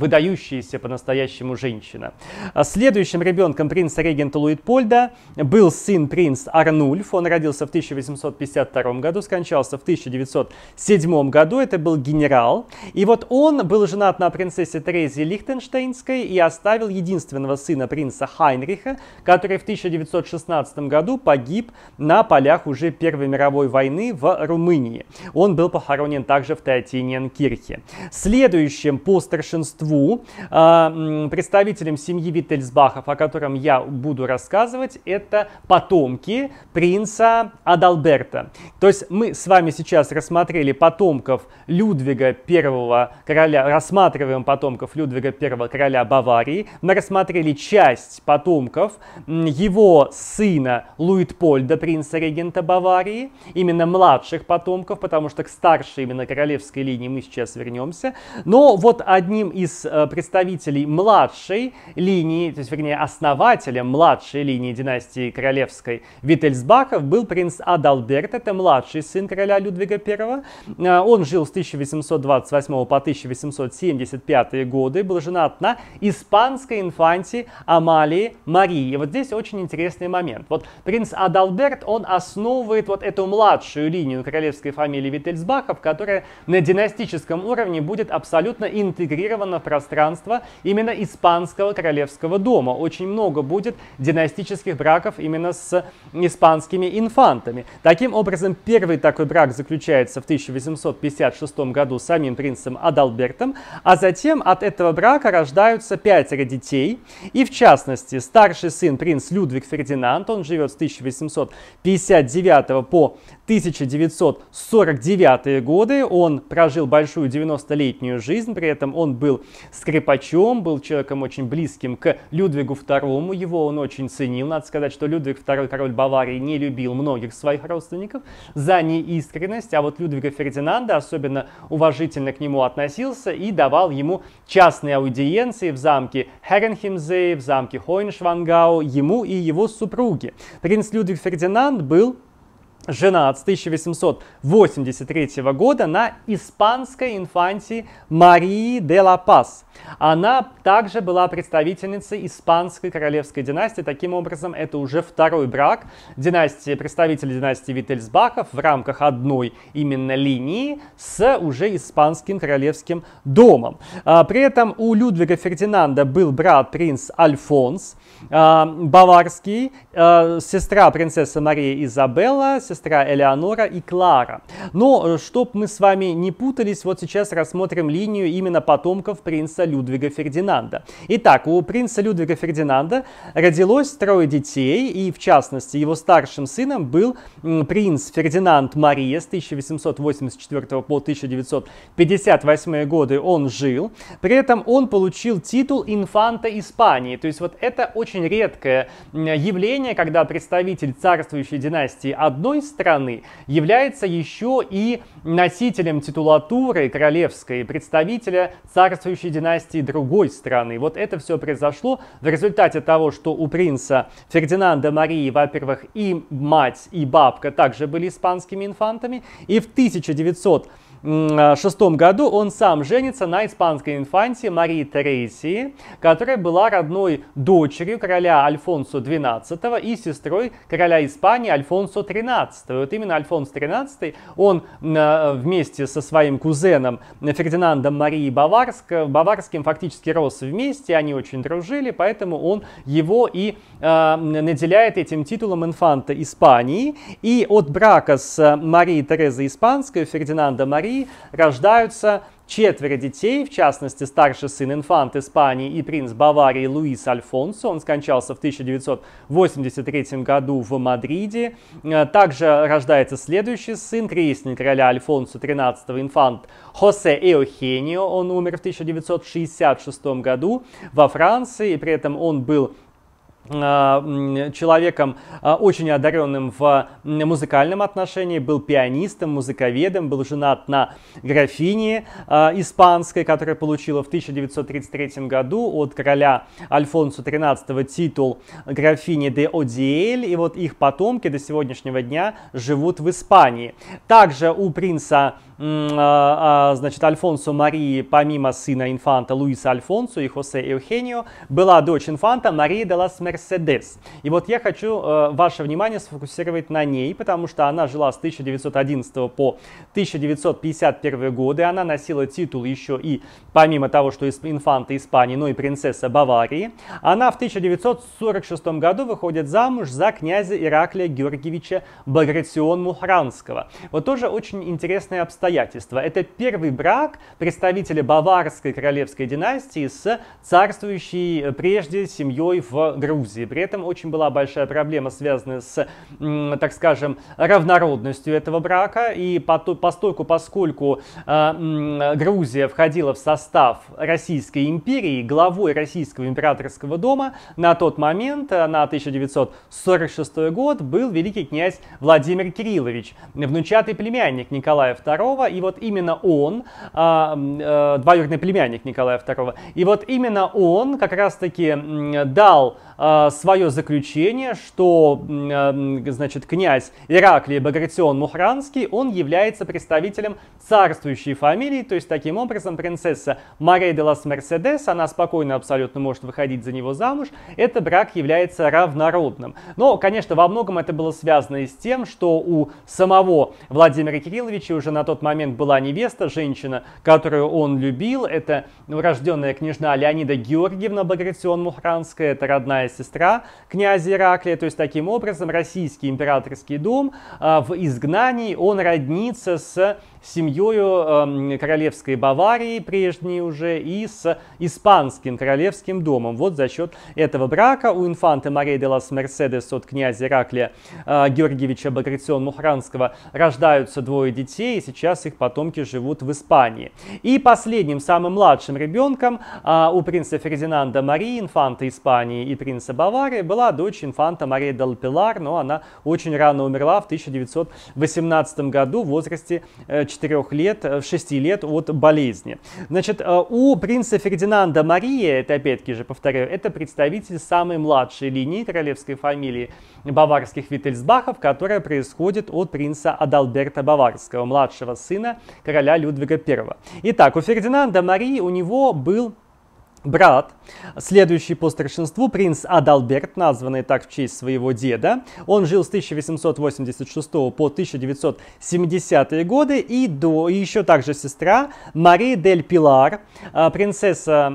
выдающаяся по-настоящему женщина. А следующим ребенком принца-регента Луитпольда был сын принц Арнульф. Он родился в 1852 году, скончался в 1907 году. Это был генерал. И вот он был женат на принцессе Терезе Лихтенштейнской и оставил единственную единственного сына принца Хайнриха, который в 1916 году погиб на полях уже Первой мировой войны в Румынии. Он был похоронен также в Теотиниенкирхе. Следующим по старшинству э, представителем семьи Виттельсбахов, о котором я буду рассказывать, это потомки принца Адалберта. То есть мы с вами сейчас рассмотрели потомков Людвига I короля, рассматриваем потомков Людвига I короля Баварии. На рассмотрели часть потомков его сына Луитпольда, принца-регента Баварии, именно младших потомков, потому что к старшей именно королевской линии мы сейчас вернемся. Но вот одним из э, представителей младшей линии, то есть, вернее, основателем младшей линии династии королевской Виттельсбахов был принц Адалберт, это младший сын короля Людвига I. Э, он жил с 1828 по 1875 годы, был женат на испанской Инфанти, Амалии, Марии. И вот здесь очень интересный момент. Вот принц Адалберт, он основывает вот эту младшую линию королевской фамилии Виттельсбахов, которая на династическом уровне будет абсолютно интегрирована в пространство именно испанского королевского дома. Очень много будет династических браков именно с испанскими инфантами. Таким образом, первый такой брак заключается в 1856 году с самим принцем Адалбертом, а затем от этого брака рождаются пятеро детей детей. И в частности, старший сын принц Людвиг Фердинанд, он живет с 1859 по 1949 годы. Он прожил большую 90-летнюю жизнь, при этом он был скрипачом, был человеком очень близким к Людвигу II. Его он очень ценил. Надо сказать, что Людвиг II, король Баварии, не любил многих своих родственников за неискренность, а вот Людвига Фердинанда особенно уважительно к нему относился и давал ему частные аудиенции в замке Херенхимзей, в замке Хойншвангау, ему и его супруге. Принц Людвиг Фердинанд был Жена с 1883 года на испанской инфанте Марии де ла Пас. Она также была представительницей испанской королевской династии, таким образом это уже второй брак династии, представителей династии Виттельсбахов в рамках одной именно линии с уже испанским королевским домом. А, при этом у Людвига Фердинанда был брат принц Альфонс, а, баварский, а, сестра принцесса Мария Изабелла, сестра сестра Элеонора и Клара. Но, э, чтобы мы с вами не путались, вот сейчас рассмотрим линию именно потомков принца Людвига Фердинанда. Итак, у принца Людвига Фердинанда родилось трое детей, и в частности его старшим сыном был принц Фердинанд Мария с 1884 по 1958 годы он жил. При этом он получил титул инфанта Испании. То есть вот это очень редкое явление, когда представитель царствующей династии одной самой страны является еще и носителем титулатуры королевской, представителя царствующей династии другой страны. Вот это все произошло в результате того, что у принца Фердинанда Марии, во-первых, и мать, и бабка также были испанскими инфантами, и в 1900 1906 а, году он сам женится на испанской инфанте Марии Тересии, которая была родной дочерью короля Альфонсо XII и сестрой короля Испании Альфонсо XIII. вот именно Альфонс XIII, он а, вместе со своим кузеном Фердинандом Марии Баварск, Баварским фактически рос вместе, они очень дружили, поэтому он его и а, наделяет этим титулом инфанта Испании. И от брака с Марией Терезой Испанской Фердинанда Марии Марии рождаются четверо детей, в частности старший сын инфант Испании и принц Баварии Луис Альфонсо. Он скончался в 1983 году в Мадриде. Э, также рождается следующий сын, крестник короля Альфонсо XIII инфант Хосе Эохенио. Он умер в 1966 году во Франции, и при этом он был а, человеком а, очень одаренным в музыкальном отношении, был пианистом, музыковедом, был женат на графине а, испанской, которая получила в 1933 году от короля Альфонсу XIII титул графини де Одиэль, и вот их потомки до сегодняшнего дня живут в Испании. Также у принца значит, Альфонсо Марии, помимо сына инфанта Луиса Альфонсо и Хосе Эухенио, была дочь инфанта Мария де ла Смер. Мерседес. И вот я хочу э, ваше внимание сфокусировать на ней, потому что она жила с 1911 по 1951 годы. Она носила титул еще и, помимо того, что инфанта Испании, но и принцесса Баварии. Она в 1946 году выходит замуж за князя Ираклия Георгиевича Багратион-Мухранского. Вот тоже очень интересное обстоятельство. Это первый брак представителя баварской королевской династии с царствующей э, прежде семьей в Грузии. Грузии. При этом очень была большая проблема, связанная с, так скажем, равнородностью этого брака. И постольку, поскольку а, Грузия входила в состав Российской империи, главой Российского императорского дома на тот момент, э, на 1946 год, был великий князь Владимир Кириллович, внучатый племянник Николая II. И вот именно он, а, э, двоюродный племянник Николая II, и вот именно он как раз-таки дал а, свое заключение, что э, значит, князь Ираклий Багратион Мухранский, он является представителем царствующей фамилии, то есть таким образом принцесса Мария де лас Мерседес, она спокойно абсолютно может выходить за него замуж, этот брак является равнородным. Но, конечно, во многом это было связано и с тем, что у самого Владимира Кирилловича уже на тот момент была невеста, женщина, которую он любил, это рожденная княжна Леонида Георгиевна Багратион Мухранская, это родная сестра князя Ираклия. То есть таким образом российский императорский дом а, в изгнании, он роднится с семьей эм, королевской Баварии прежней уже и с испанским королевским домом. Вот за счет этого брака у инфанты Марии де лас Мерседес от князя Ираклия а, Георгиевича Багратион Мухранского рождаются двое детей, и сейчас их потомки живут в Испании. И последним, самым младшим ребенком а, у принца Фердинанда Марии, инфанта Испании и принца принцессы Баварии, была дочь инфанта Марии Дел Пилар, но она очень рано умерла в 1918 году в возрасте 4 э, лет, 6 э, лет от болезни. Значит, э, у принца Фердинанда Марии, это опять-таки же повторяю, это представитель самой младшей линии королевской фамилии баварских Виттельсбахов, которая происходит от принца Адалберта Баварского, младшего сына короля Людвига I. Итак, у Фердинанда Марии у него был брат. Следующий по старшинству принц Адалберт, названный так в честь своего деда. Он жил с 1886 по 1970 годы и до, и еще также сестра Мария дель Пилар, а, принцесса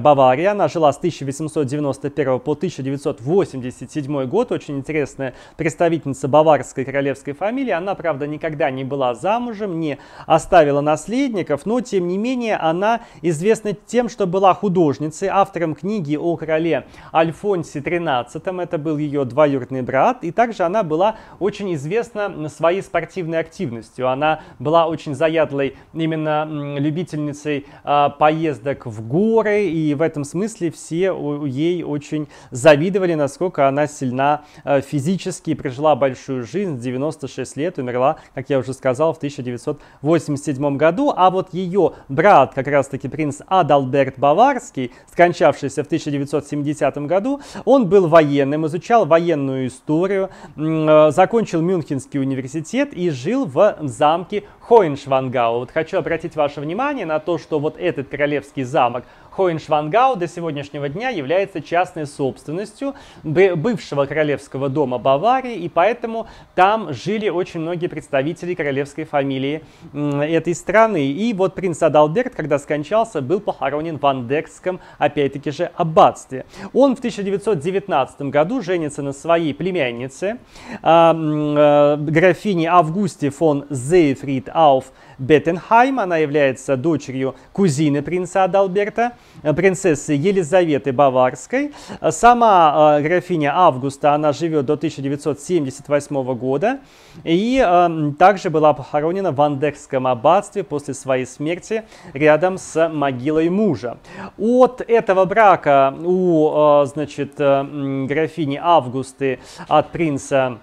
Бавария. Она жила с 1891 по 1987 год. Очень интересная представительница баварской королевской фамилии. Она, правда, никогда не была замужем, не оставила наследников, но, тем не менее, она известна тем, что была художником наложницы, автором книги о короле Альфонсе XIII, это был ее двоюродный брат, и также она была очень известна своей спортивной активностью. Она была очень заядлой именно любительницей а, поездок в горы, и в этом смысле все ей очень завидовали, насколько она сильна а, физически, прожила большую жизнь, 96 лет, умерла, как я уже сказал, в 1987 году, а вот ее брат, как раз-таки принц Адалберт Баварс, Янский, скончавшийся в 1970 году. Он был военным, изучал военную историю, э, закончил Мюнхенский университет и жил в замке Хоеншвангау. Вот хочу обратить ваше внимание на то, что вот этот королевский замок – Хоиншвангау до сегодняшнего дня является частной собственностью бывшего королевского дома Баварии, и поэтому там жили очень многие представители королевской фамилии этой страны. И вот принц Адалберт, когда скончался, был похоронен в Андекском, опять-таки же, аббатстве. Он в 1919 году женится на своей племяннице, а, э, графине Августе фон Зейфрид Ауф Беттенхайм. Она является дочерью кузины принца Адалберта, э, принцессы Елизаветы Баварской. Э, сама э, графиня Августа, она живет до 1978 года и эм, также была похоронена в Андерском аббатстве после своей смерти рядом с могилой мужа. От этого брака у значит, графини Августы от принца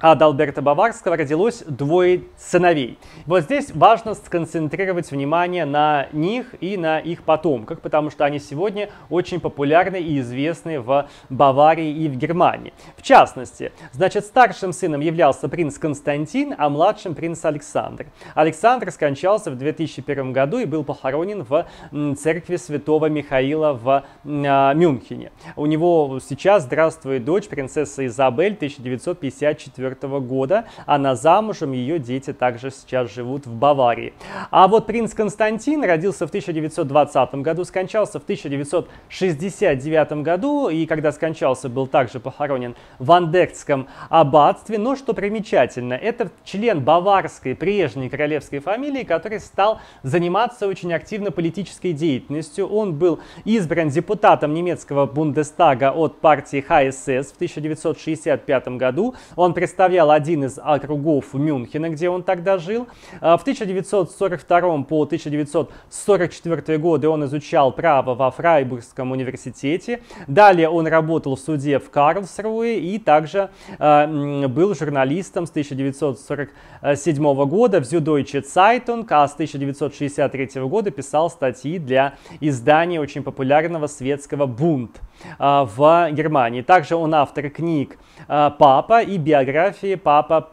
а от Алберта Баварского родилось двое сыновей. Вот здесь важно сконцентрировать внимание на них и на их потомках, потому что они сегодня очень популярны и известны в Баварии и в Германии. В частности, значит, старшим сыном являлся принц Константин, а младшим принц Александр. Александр скончался в 2001 году и был похоронен в церкви святого Михаила в а, Мюнхене. У него сейчас здравствует дочь принцесса Изабель 1954 1944 года. Она а замужем, ее дети также сейчас живут в Баварии. А вот принц Константин родился в 1920 году, скончался в 1969 году, и когда скончался, был также похоронен в андекском аббатстве. Но что примечательно, это член баварской прежней королевской фамилии, который стал заниматься очень активно политической деятельностью. Он был избран депутатом немецкого Бундестага от партии ХСС в 1965 году. Он представил представлял один из округов Мюнхена, где он тогда жил. А, в 1942 по 1944 годы он изучал право во Фрайбургском университете. Далее он работал в суде в Карлсруе и также а, был журналистом с 1947 года в Зюдойче Zeitung, а с 1963 года писал статьи для издания очень популярного светского «Бунт» а, в Германии. Также он автор книг «Папа» и биографии биографии папа,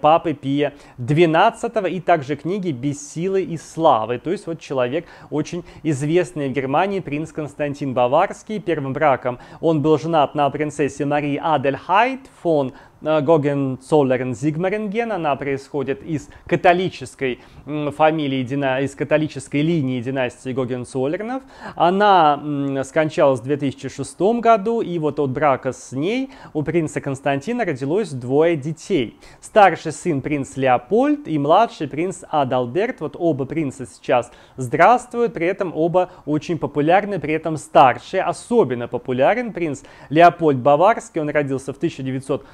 папы Пия XII и также книги «Без силы и славы». То есть вот человек очень известный в Германии, принц Константин Баварский. Первым браком он был женат на принцессе Марии Адельхайт фон Э, Гоген Солерен Зигмаренген. Она происходит из католической фамилии, из католической линии династии Гоген Солернов. Она скончалась в 2006 году, и вот от брака с ней у принца Константина родилось двое детей. Старший сын принц Леопольд и младший принц Адалберт. Вот оба принца сейчас здравствуют, при этом оба очень популярны, при этом старший особенно популярен принц Леопольд Баварский. Он родился в 1940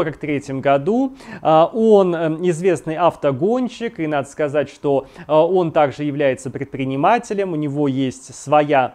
1943 году. А, он эм, известный автогонщик, и надо сказать, что а, он также является предпринимателем, у него есть своя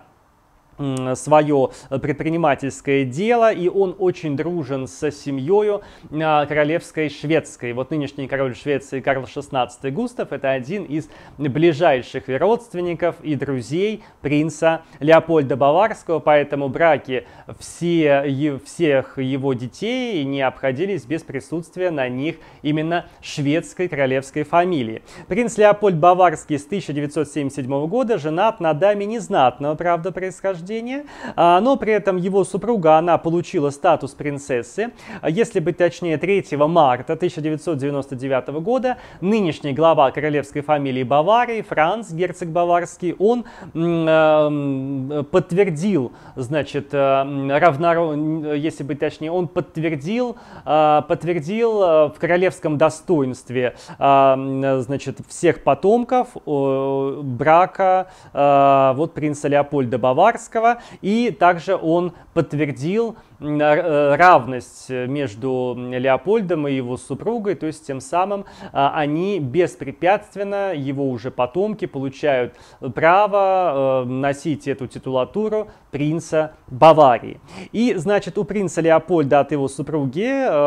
свое предпринимательское дело, и он очень дружен со семьей а, королевской шведской. Вот нынешний король Швеции Карл XVI Густав это один из ближайших родственников и друзей принца Леопольда Баварского, поэтому браки все, всех его детей не обходились без присутствия на них именно шведской королевской фамилии. Принц Леопольд Баварский с 1977 года женат на даме незнатного, правда, происхождения, рождения, а, но при этом его супруга, она получила статус принцессы. А, если быть точнее, 3 марта 1999 года нынешний глава королевской фамилии Баварии, Франц, герцог Баварский, он эм, подтвердил, значит, э, равнородно, если быть точнее, он подтвердил, э, подтвердил э, в королевском достоинстве, значит, всех потомков брака вот принца Леопольда Баварского, Зеленского, и также он подтвердил Э, равность э, между Леопольдом и его супругой, то есть тем самым а, они беспрепятственно, его уже потомки, получают право э, носить эту титулатуру принца Баварии. И, значит, у принца Леопольда от его супруги,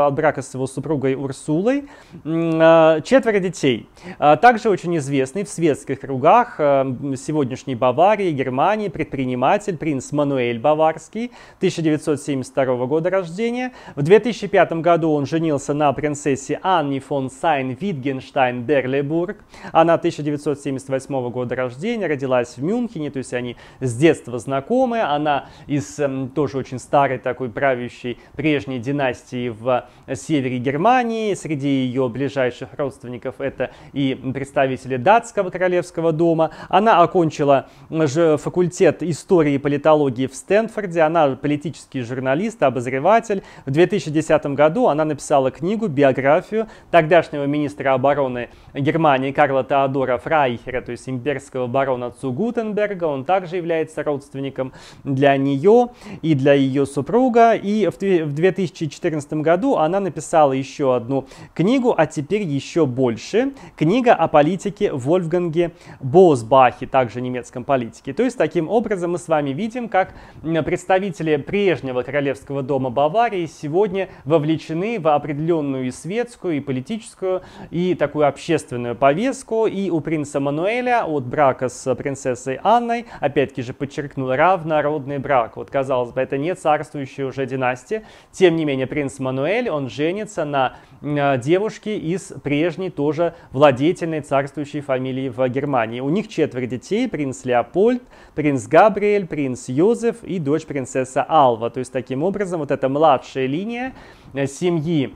от брака с его супругой Урсулой, четверо детей. А, также очень известный в светских кругах сегодняшней Баварии, Германии предприниматель принц Мануэль Баварский, 1972 1972 года рождения. В 2005 году он женился на принцессе Анне фон Сайн Витгенштайн Дерлебург. Она 1978 года рождения, родилась в Мюнхене, то есть они с детства знакомы. Она из эм, тоже очень старой такой правящей прежней династии в э, севере Германии. Среди ее ближайших родственников это и представители датского королевского дома. Она окончила э, же факультет истории и политологии в Стэнфорде. Она политический журналист журналист, обозреватель. В 2010 году она написала книгу, биографию тогдашнего министра обороны Германии Карла Теодора Фрайхера, то есть имперского барона Цугутенберга. Он также является родственником для нее и для ее супруга. И в 2014 году она написала еще одну книгу, а теперь еще больше. Книга о политике Вольфганге Босбахе, также немецком политике. То есть таким образом мы с вами видим, как представители прежнего королевства Премьерского дома Баварии сегодня вовлечены в определенную и светскую, и политическую, и такую общественную повестку. И у принца Мануэля от брака с принцессой Анной, опять-таки же подчеркнул, равнородный брак. Вот, казалось бы, это не царствующая уже династия. Тем не менее, принц Мануэль, он женится на э, девушке из прежней тоже владетельной царствующей фамилии в Германии. У них четверо детей, принц Леопольд, принц Габриэль, принц Йозеф и дочь принцесса Алва. То есть, таким образом, образом вот эта младшая линия э, семьи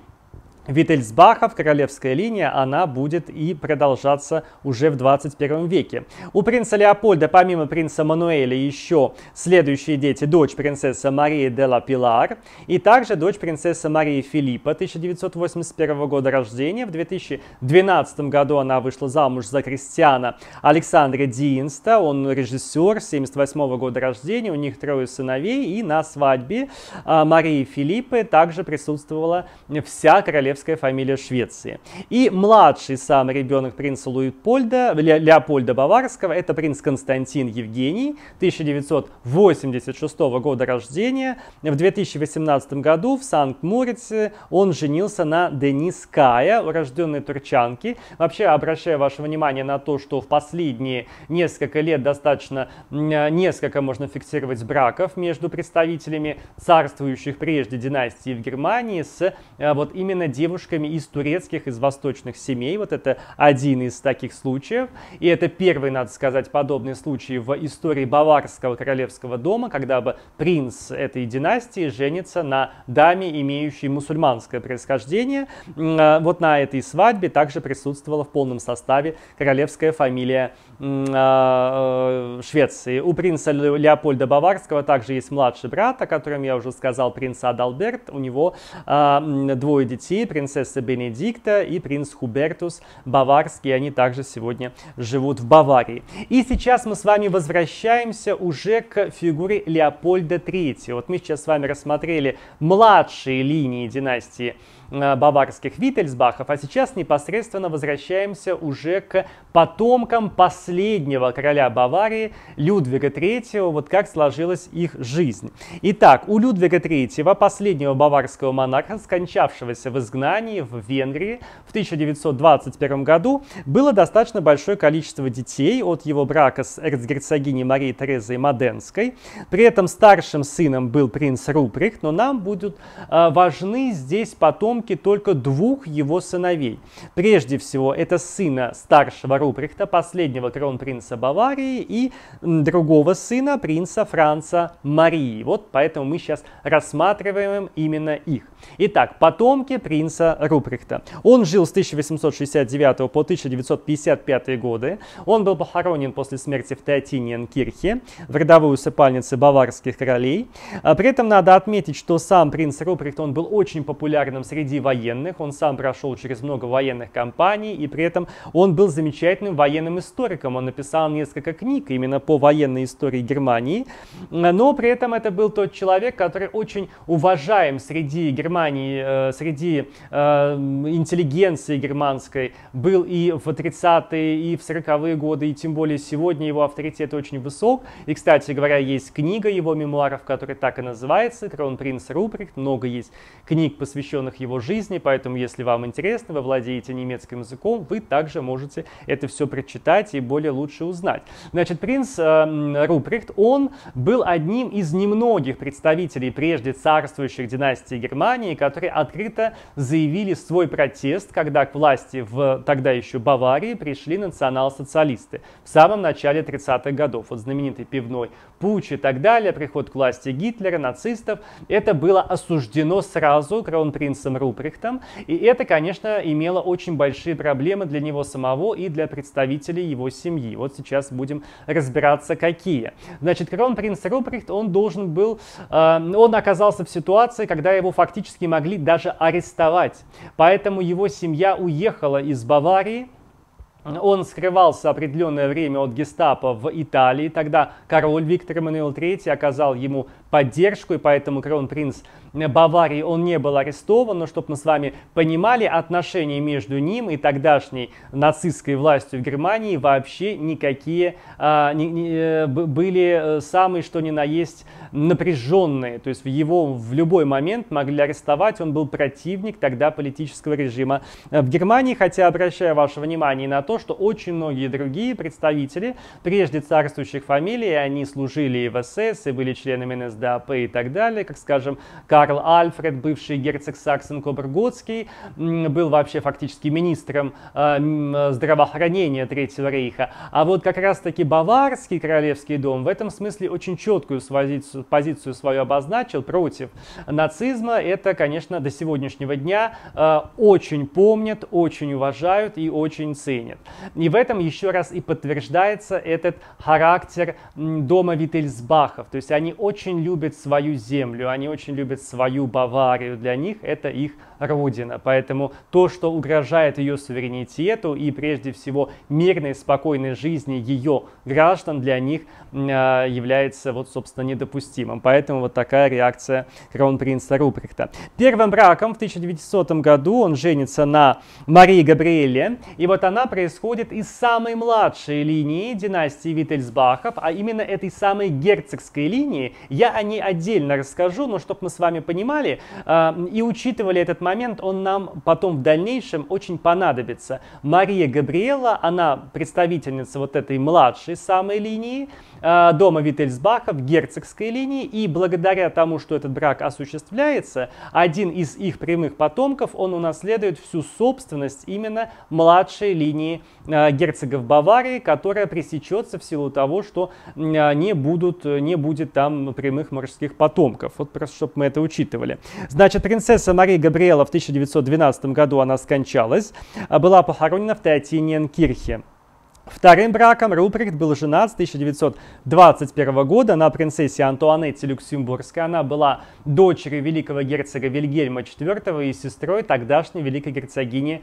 Виттельсбаха в королевская линия, она будет и продолжаться уже в 21 веке. У принца Леопольда, помимо принца Мануэля, еще следующие дети. Дочь принцесса Мария де ла Пилар и также дочь принцесса Марии Филиппа 1981 года рождения. В 2012 году она вышла замуж за крестьяна Александра Диинста. Он режиссер 78 года рождения, у них трое сыновей. И на свадьбе а, Марии Филиппы также присутствовала вся королевская королевская фамилия Швеции. И младший сам ребенок принца Луипольда, Леопольда Баварского, это принц Константин Евгений, 1986 года рождения. В 2018 году в Санкт-Морице он женился на Денис Кая, урожденной турчанки. Вообще, обращаю ваше внимание на то, что в последние несколько лет достаточно несколько можно фиксировать браков между представителями царствующих прежде династии в Германии с э, вот именно девушками из турецких, из восточных семей. Вот это один из таких случаев. И это первый, надо сказать, подобный случай в истории баварского королевского дома, когда бы принц этой династии женится на даме, имеющей мусульманское происхождение. А, вот на этой свадьбе также присутствовала в полном составе королевская фамилия а, э, Швеции. У принца Леопольда Баварского также есть младший брат, о котором я уже сказал, принц Адалберт. У него а, двое детей, принцесса Бенедикта и принц Хубертус Баварский. Они также сегодня живут в Баварии. И сейчас мы с вами возвращаемся уже к фигуре Леопольда III. Вот мы сейчас с вами рассмотрели младшие линии династии Э, баварских Виттельсбахов, а сейчас непосредственно возвращаемся уже к потомкам последнего короля Баварии Людвига III, вот как сложилась их жизнь. Итак, у Людвига III, последнего баварского монарха, скончавшегося в изгнании в Венгрии в 1921 году, было достаточно большое количество детей от его брака с эрцгерцогиней Марией Терезой Маденской. При этом старшим сыном был принц Руприх, но нам будут э, важны здесь потомки поимки только двух его сыновей. Прежде всего, это сына старшего Рупрехта, последнего кронпринца Баварии, и другого сына, принца Франца Марии. Вот поэтому мы сейчас рассматриваем именно их. Итак, потомки принца Рупрехта. Он жил с 1869 по 1955 годы. Он был похоронен после смерти в Теотиниенкирхе, в родовой усыпальнице баварских королей. А при этом надо отметить, что сам принц Рупрехт, он был очень популярным среди среди военных, он сам прошел через много военных компаний, и при этом он был замечательным военным историком. Он написал несколько книг именно по военной истории Германии, но при этом это был тот человек, который очень уважаем среди Германии, э, среди э, интеллигенции германской, был и в 30-е, и в 40-е годы, и тем более сегодня его авторитет очень высок. И, кстати говоря, есть книга его мемуаров, которая так и называется «Кронпринц Руприхт». Много есть книг, посвященных его его жизни, поэтому если вам интересно, вы владеете немецким языком, вы также можете это все прочитать и более лучше узнать. Значит, принц э, эм, Рупрехт, он был одним из немногих представителей прежде царствующих династий Германии, которые открыто заявили свой протест, когда к власти в тогда еще Баварии пришли национал-социалисты в самом начале 30-х годов. Вот знаменитый пивной Пуч и так далее, приход к власти Гитлера, нацистов. Это было осуждено сразу кронпринцем Рупрехтом Рупрехтом и это, конечно, имело очень большие проблемы для него самого и для представителей его семьи. Вот сейчас будем разбираться, какие. Значит, кронпринц Рупрехт, он должен был, э, он оказался в ситуации, когда его фактически могли даже арестовать. Поэтому его семья уехала из Баварии, он скрывался определенное время от гестапо в Италии. Тогда король Виктор Эммануил III оказал ему поддержку, и поэтому кронпринц Баварии он не был арестован, но чтобы мы с вами понимали, отношения между ним и тогдашней нацистской властью в Германии вообще никакие а, не, не, э, были э, самые что ни на есть напряженные. То есть его в любой момент могли арестовать, он был противник тогда политического режима э, в Германии, хотя обращаю ваше внимание на то, что очень многие другие представители прежде царствующих фамилий, они служили и в СС, и были членами НСДАП, ДАП и так далее, как, скажем, Карл Альфред, бывший герцог саксон кобергутский был вообще фактически министром э, здравоохранения Третьего рейха. А вот как раз-таки баварский королевский дом в этом смысле очень четкую позицию, позицию свою обозначил против нацизма. Это, конечно, до сегодняшнего дня э, очень помнят, очень уважают и очень ценят. И в этом еще раз и подтверждается этот характер дома Виттельсбахов. То есть они очень любят любят свою землю, они очень любят свою Баварию. Для них это их родина. Поэтому то, что угрожает ее суверенитету и прежде всего мирной, спокойной жизни ее граждан, для них а, является вот, собственно, недопустимым. Поэтому вот такая реакция кронпринца Руприхта. Первым браком в 1900 году он женится на Марии Габриэле. И вот она происходит из самой младшей линии династии Виттельсбахов, а именно этой самой герцогской линии. Я о ней отдельно расскажу, но чтобы мы с вами понимали э, и учитывали этот момент, он нам потом в дальнейшем очень понадобится. Мария Габриэла, она представительница вот этой младшей самой линии э, дома Виттельсбахов, герцогской линии, и благодаря тому, что этот брак осуществляется, один из их прямых потомков, он унаследует всю собственность именно младшей линии э, герцогов Баварии, которая пресечется в силу того, что э, не, будут, не будет там прямых прямых морских потомков. Вот просто, чтобы мы это учитывали. Значит, принцесса Мария Габриэла в 1912 году она скончалась, а была похоронена в Теотиниенкирхе. Вторым браком Рупрехт был женат с 1921 года на принцессе Антуанетте Люксембургской. Она была дочерью великого герцога Вильгельма IV и сестрой тогдашней великой герцогини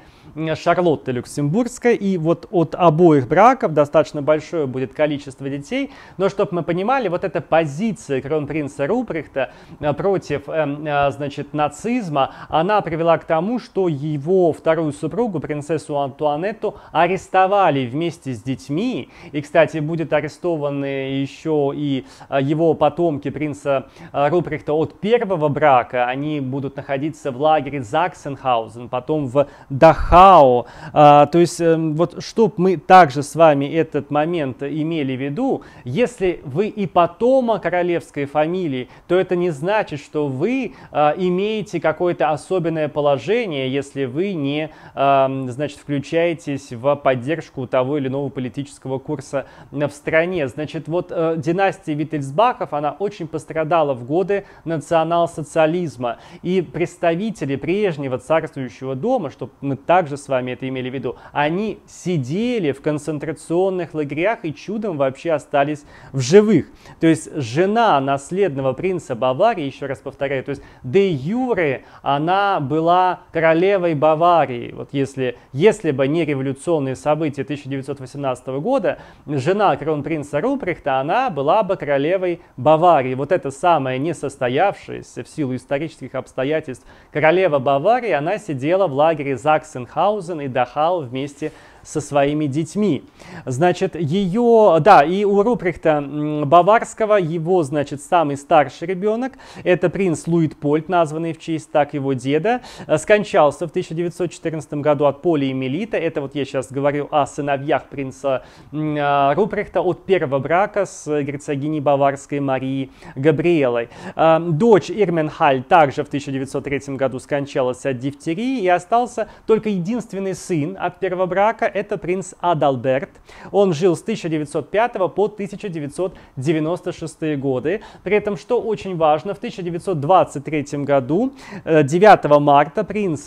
Шарлотты Люксембургской. И вот от обоих браков достаточно большое будет количество детей. Но чтобы мы понимали, вот эта позиция кронпринца Рупрехта э, против э, э, значит, нацизма, она привела к тому, что его вторую супругу, принцессу Антуанетту, арестовали вместе вместе с детьми. И, кстати, будет арестованы еще и а, его потомки принца а, Рупрехта. от первого брака. Они будут находиться в лагере Заксенхаузен, потом в Дахау. А, то есть, эм, вот чтобы мы также с вами этот момент имели в виду, если вы и потомок королевской фамилии, то это не значит, что вы имеете какое-то особенное положение, если вы не, значит, включаетесь в поддержку того или иного нового политического курса в стране. Значит, вот э, династия Виттельсбахов, она очень пострадала в годы национал-социализма. И представители прежнего царствующего дома, чтобы мы также с вами это имели в виду, они сидели в концентрационных лагерях и чудом вообще остались в живых. То есть жена наследного принца Баварии, еще раз повторяю, то есть де юре она была королевой Баварии. Вот если, если бы не революционные события 1918 1817 года, жена кронпринца Руприхта, она была бы королевой Баварии. Вот эта самая несостоявшаяся в силу исторических обстоятельств королева Баварии, она сидела в лагере Заксенхаузен и Дахау вместе с со своими детьми. Значит, ее, да, и у Руприхта Баварского, его, значит, самый старший ребенок, это принц Луидпольд, названный в честь так его деда, э, скончался в 1914 году от полиэмилита. Это вот я сейчас говорю о сыновьях принца э, Руприхта от первого брака с герцогиней Баварской Марии Габриэлой. Э, дочь Ирменхаль также в 1903 году скончалась от дифтерии и остался только единственный сын от первого брака, это принц Адалберт. Он жил с 1905 по 1996 годы. При этом, что очень важно, в 1923 году, 9 э, марта, принц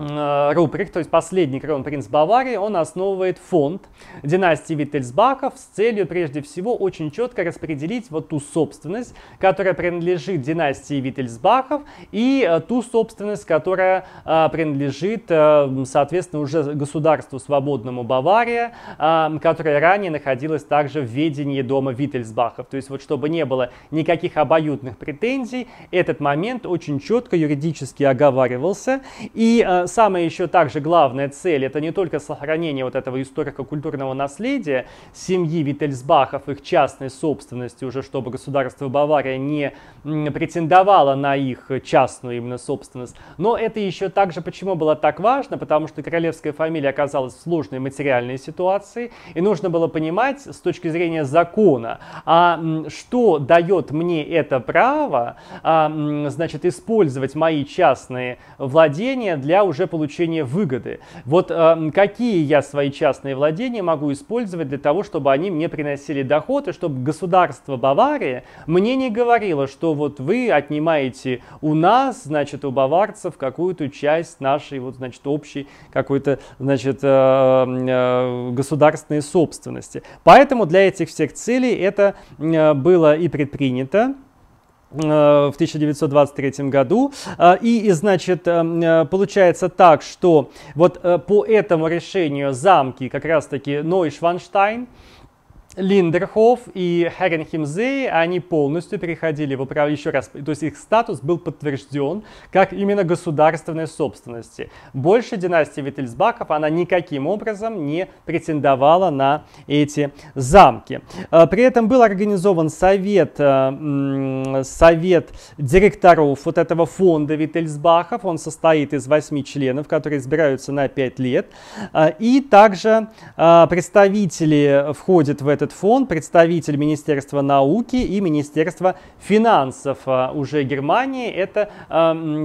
Э, рубрик, то есть последний кронпринц Баварии, он основывает фонд династии Виттельсбахов с целью прежде всего очень четко распределить вот ту собственность, которая принадлежит династии Виттельсбахов и э, ту собственность, которая э, принадлежит, соответственно, уже государству свободному Бавария, которая ранее находилась также в ведении дома Виттельсбахов. То есть вот чтобы не было никаких обоюдных претензий, этот момент очень четко юридически оговаривался и самая еще также главная цель, это не только сохранение вот этого историко-культурного наследия семьи Виттельсбахов, их частной собственности, уже чтобы государство Бавария не претендовало на их частную именно собственность, но это еще также почему было так важно, потому что королевская фамилия оказалась в сложной материальной ситуации, и нужно было понимать с точки зрения закона, а что дает мне это право, а, значит, использовать мои частные владения для уже уже получения выгоды. Вот э, какие я свои частные владения могу использовать для того, чтобы они мне приносили доход, и чтобы государство Баварии мне не говорило, что вот вы отнимаете у нас, значит, у баварцев какую-то часть нашей, вот, значит, общей какой-то, значит, э, э, государственной собственности. Поэтому для этих всех целей это э, было и предпринято. Э, в 1923 году. Э, и, значит, э, получается так, что вот по этому решению замки как раз-таки Нойшванштайн, Шванштайн, Линдерхоф и Херенхимзе, они полностью переходили в управление, еще раз, то есть их статус был подтвержден как именно государственной собственности. Больше династии Виттельсбаков, она никаким образом не претендовала на эти замки. А, при этом был организован совет, э, совет директоров вот этого фонда Виттельсбахов, он состоит из восьми членов, которые избираются на пять лет, а, и также а, представители входят в этот этот фон представитель Министерства науки и Министерства финансов а, уже Германии. Это,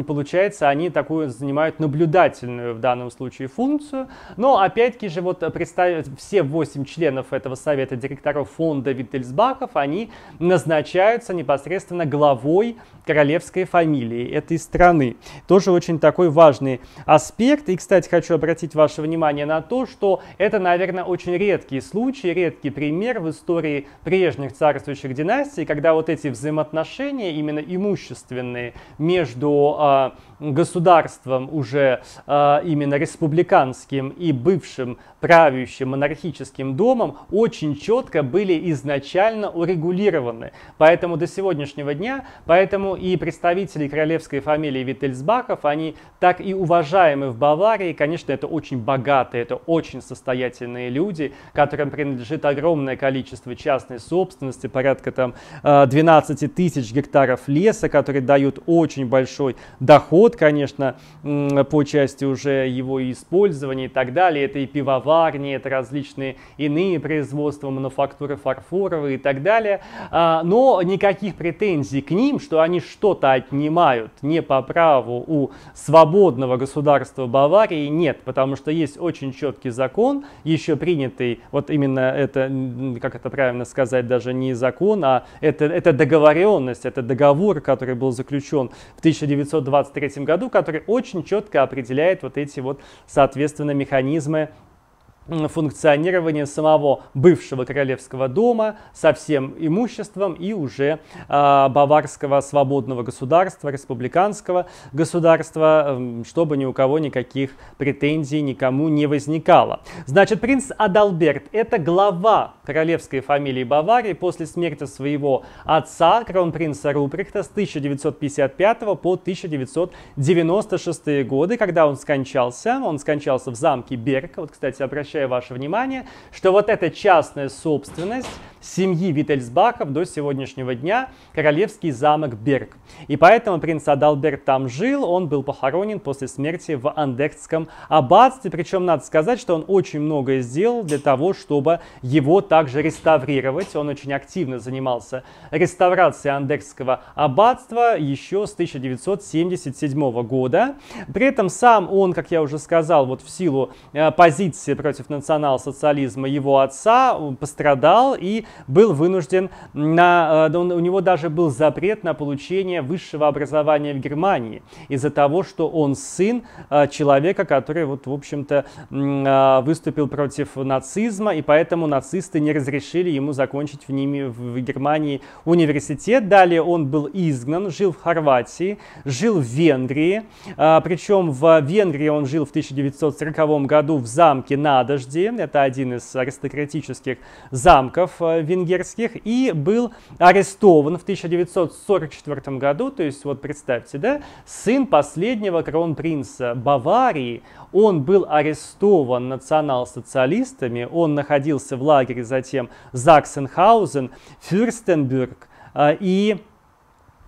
получается, они такую занимают наблюдательную в данном случае функцию. Но опять-таки же вот представить все восемь членов этого совета директоров фонда Виттельсбахов, они назначаются непосредственно главой королевской фамилии этой страны. Тоже очень такой важный аспект. И, кстати, хочу обратить ваше внимание на то, что это, наверное, очень редкий случай, редкий пример пример в истории прежних царствующих династий, когда вот эти взаимоотношения, именно имущественные, между а, государством уже э, именно республиканским и бывшим правящим монархическим домом очень четко были изначально урегулированы. Поэтому до сегодняшнего дня, поэтому и представители королевской фамилии Виттельсбахов, они так и уважаемы в Баварии. Конечно, это очень богатые, это очень состоятельные люди, которым принадлежит огромное количество частной собственности, порядка там 12 а, тысяч гектаров леса, которые дают очень большой доход конечно, по части уже его использования и так далее. Это и пивоварни, это различные иные производства, мануфактуры фарфоровые и так далее. А, но никаких претензий к ним, что они что-то отнимают не по праву у свободного государства Баварии, нет, потому что есть очень четкий закон, еще принятый, вот именно это, как это правильно сказать, даже не закон, а это, это договоренность, это договор, который был заключен в 1923 году, который очень четко определяет вот эти вот, соответственно, механизмы функционирование самого бывшего королевского дома со всем имуществом и уже э, баварского свободного государства, республиканского государства, э, чтобы ни у кого никаких претензий никому не возникало. Значит, принц Адалберт – это глава королевской фамилии Баварии после смерти своего отца, кронпринца Рупрехта с 1955 по 1996 годы, когда он скончался. Он скончался в замке Берка. Вот, кстати, обращаюсь обращаю ваше внимание, что вот эта частная собственность семьи Виттельсбахов до сегодняшнего дня королевский замок Берг. И поэтому принц Адалберт там жил, он был похоронен после смерти в андекском аббатстве. Причем надо сказать, что он очень многое сделал для того, чтобы его также реставрировать. Он очень активно занимался реставрацией Андехтского аббатства еще с 1977 года. При этом сам он, как я уже сказал, вот в силу э, позиции против против национал-социализма его отца, пострадал и был вынужден на... Э, у него даже был запрет на получение высшего образования в Германии из-за того, что он сын э, человека, который, вот, в общем-то, э, выступил против нацизма, и поэтому нацисты не разрешили ему закончить в, ними, в Германии университет. Далее он был изгнан, жил в Хорватии, жил в Венгрии, причем в Венгрии он жил в 1940 году в замке Надо, Надожди, это один из аристократических замков э, венгерских, и был арестован в 1944 году, то есть вот представьте, да, сын последнего кронпринца Баварии, он был арестован национал-социалистами, он находился в лагере затем Заксенхаузен, Фюрстенберг э, и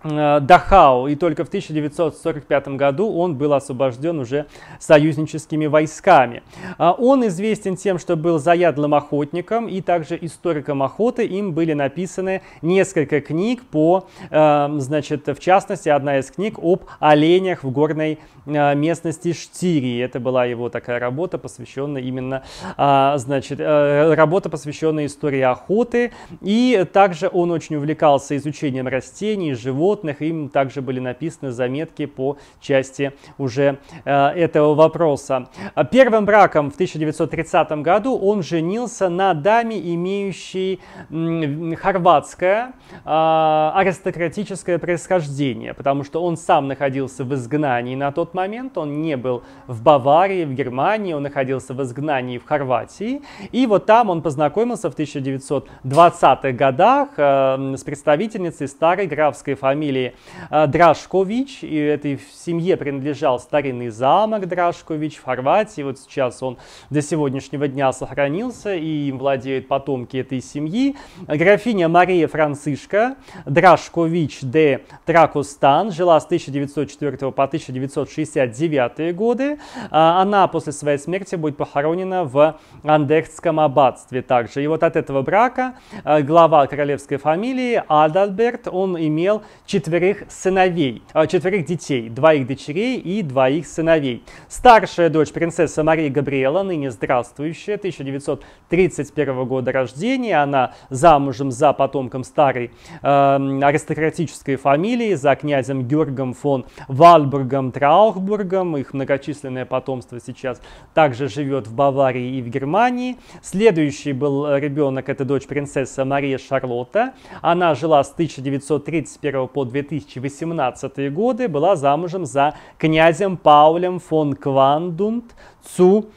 Э, Дахау, и только в 1945 году он был освобожден уже союзническими войсками. Э, он известен тем, что был заядлым охотником и также историком охоты. Им были написаны несколько книг по, э, значит, в частности, одна из книг об оленях в горной местности Штирии. Это была его такая работа, посвященная именно, значит, работа, посвященная истории охоты. И также он очень увлекался изучением растений, животных, животных, им также были написаны заметки по части уже э, этого вопроса. А первым браком в 1930 году он женился на даме, имеющей м, хорватское э, аристократическое происхождение, потому что он сам находился в изгнании на тот момент, он не был в Баварии, в Германии, он находился в изгнании в Хорватии, и вот там он познакомился в 1920-х годах э, с представительницей старой графской фамилии фамилии э, Драшкович, и этой семье принадлежал старинный замок Драшкович в Хорватии, вот сейчас он до сегодняшнего дня сохранился, и им владеют потомки этой семьи. Графиня Мария Францишка Драшкович де Тракустан жила с 1904 по 1969 годы. Э, она после своей смерти будет похоронена в Андехтском аббатстве также. И вот от этого брака э, глава королевской фамилии Адальберт, он имел четверых сыновей, а, четверых детей, двоих дочерей и двоих сыновей. Старшая дочь принцесса Мария Габриэла, ныне здравствующая, 1931 года рождения. Она замужем за потомком старой э, аристократической фамилии, за князем Георгом фон Вальбургом Траухбургом. Их многочисленное потомство сейчас также живет в Баварии и в Германии. Следующий был ребенок, это дочь принцесса Мария Шарлотта. Она жила с 1931 по по 2018 годы была замужем за князем Паулем фон Квандунд Цу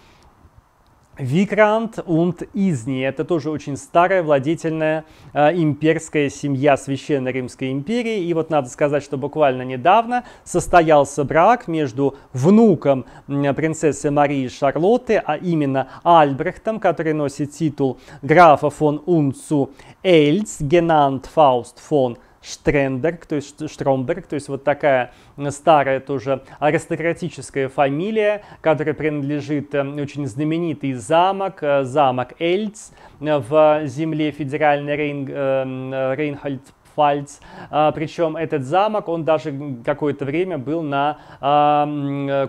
Викрант und Изни. Это тоже очень старая владетельная э, имперская семья Священной Римской империи. И вот надо сказать, что буквально недавно состоялся брак между внуком принцессы Марии Шарлотты, а именно Альбрехтом, который носит титул графа фон Унцу Эльц, Генант Фауст фон Штрендерг, то есть Штромберг, то есть вот такая старая тоже аристократическая фамилия, которая принадлежит э, очень знаменитый замок, э, замок Эльц э, в земле федеральной Рейн, Рейнхольд Фальц, а, Причем этот замок, он даже какое-то время был на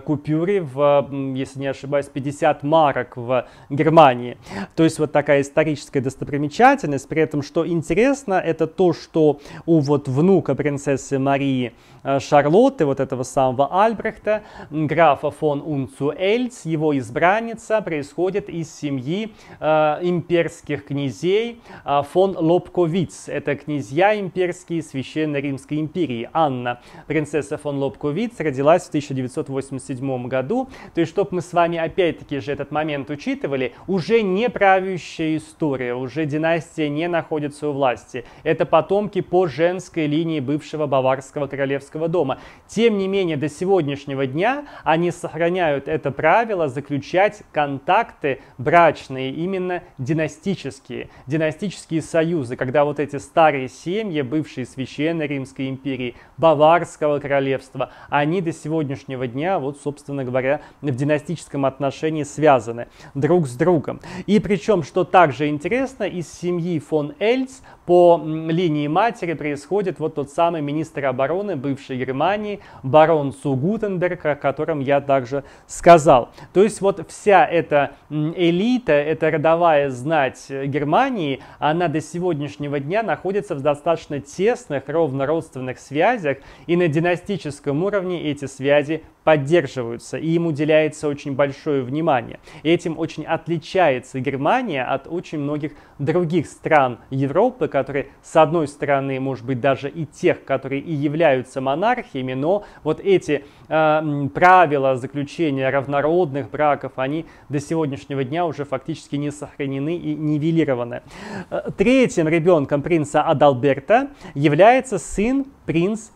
купюре, в, если не ошибаюсь, 50 марок в Германии. То есть вот такая историческая достопримечательность. При этом, что интересно, это то, что у вот внука принцессы Марии э, Шарлотты, вот этого самого Альбрехта, графа фон Унцуэльц, его избранница, происходит из семьи э, имперских князей э, фон Лобковиц. Это князья имперских имперский Священной Римской империи. Анна, принцесса фон Лобковиц, родилась в 1987 году. То есть, чтобы мы с вами опять-таки же этот момент учитывали, уже не правящая история, уже династия не находится у власти. Это потомки по женской линии бывшего баварского королевского дома. Тем не менее, до сегодняшнего дня они сохраняют это правило заключать контакты брачные, именно династические, династические союзы, когда вот эти старые семьи все бывшие священные Римской империи, Баварского королевства, они до сегодняшнего дня, вот, собственно говоря, в династическом отношении связаны друг с другом. И причем, что также интересно, из семьи фон Эльц по линии матери происходит вот тот самый министр обороны бывшей Германии, барон Цугутенберг, о котором я также сказал. То есть вот вся эта элита, эта родовая знать Германии, она до сегодняшнего дня находится в достаточно достаточно тесных, родно-родственных связях, и на династическом уровне эти связи поддерживаются, и им уделяется очень большое внимание. И этим очень отличается Германия от очень многих других стран Европы, которые, с одной стороны, может быть, даже и тех, которые и являются монархиями, но вот эти э, правила заключения равнородных браков, они до сегодняшнего дня уже фактически не сохранены и нивелированы. Э, третьим ребенком принца Адалберта является сын принц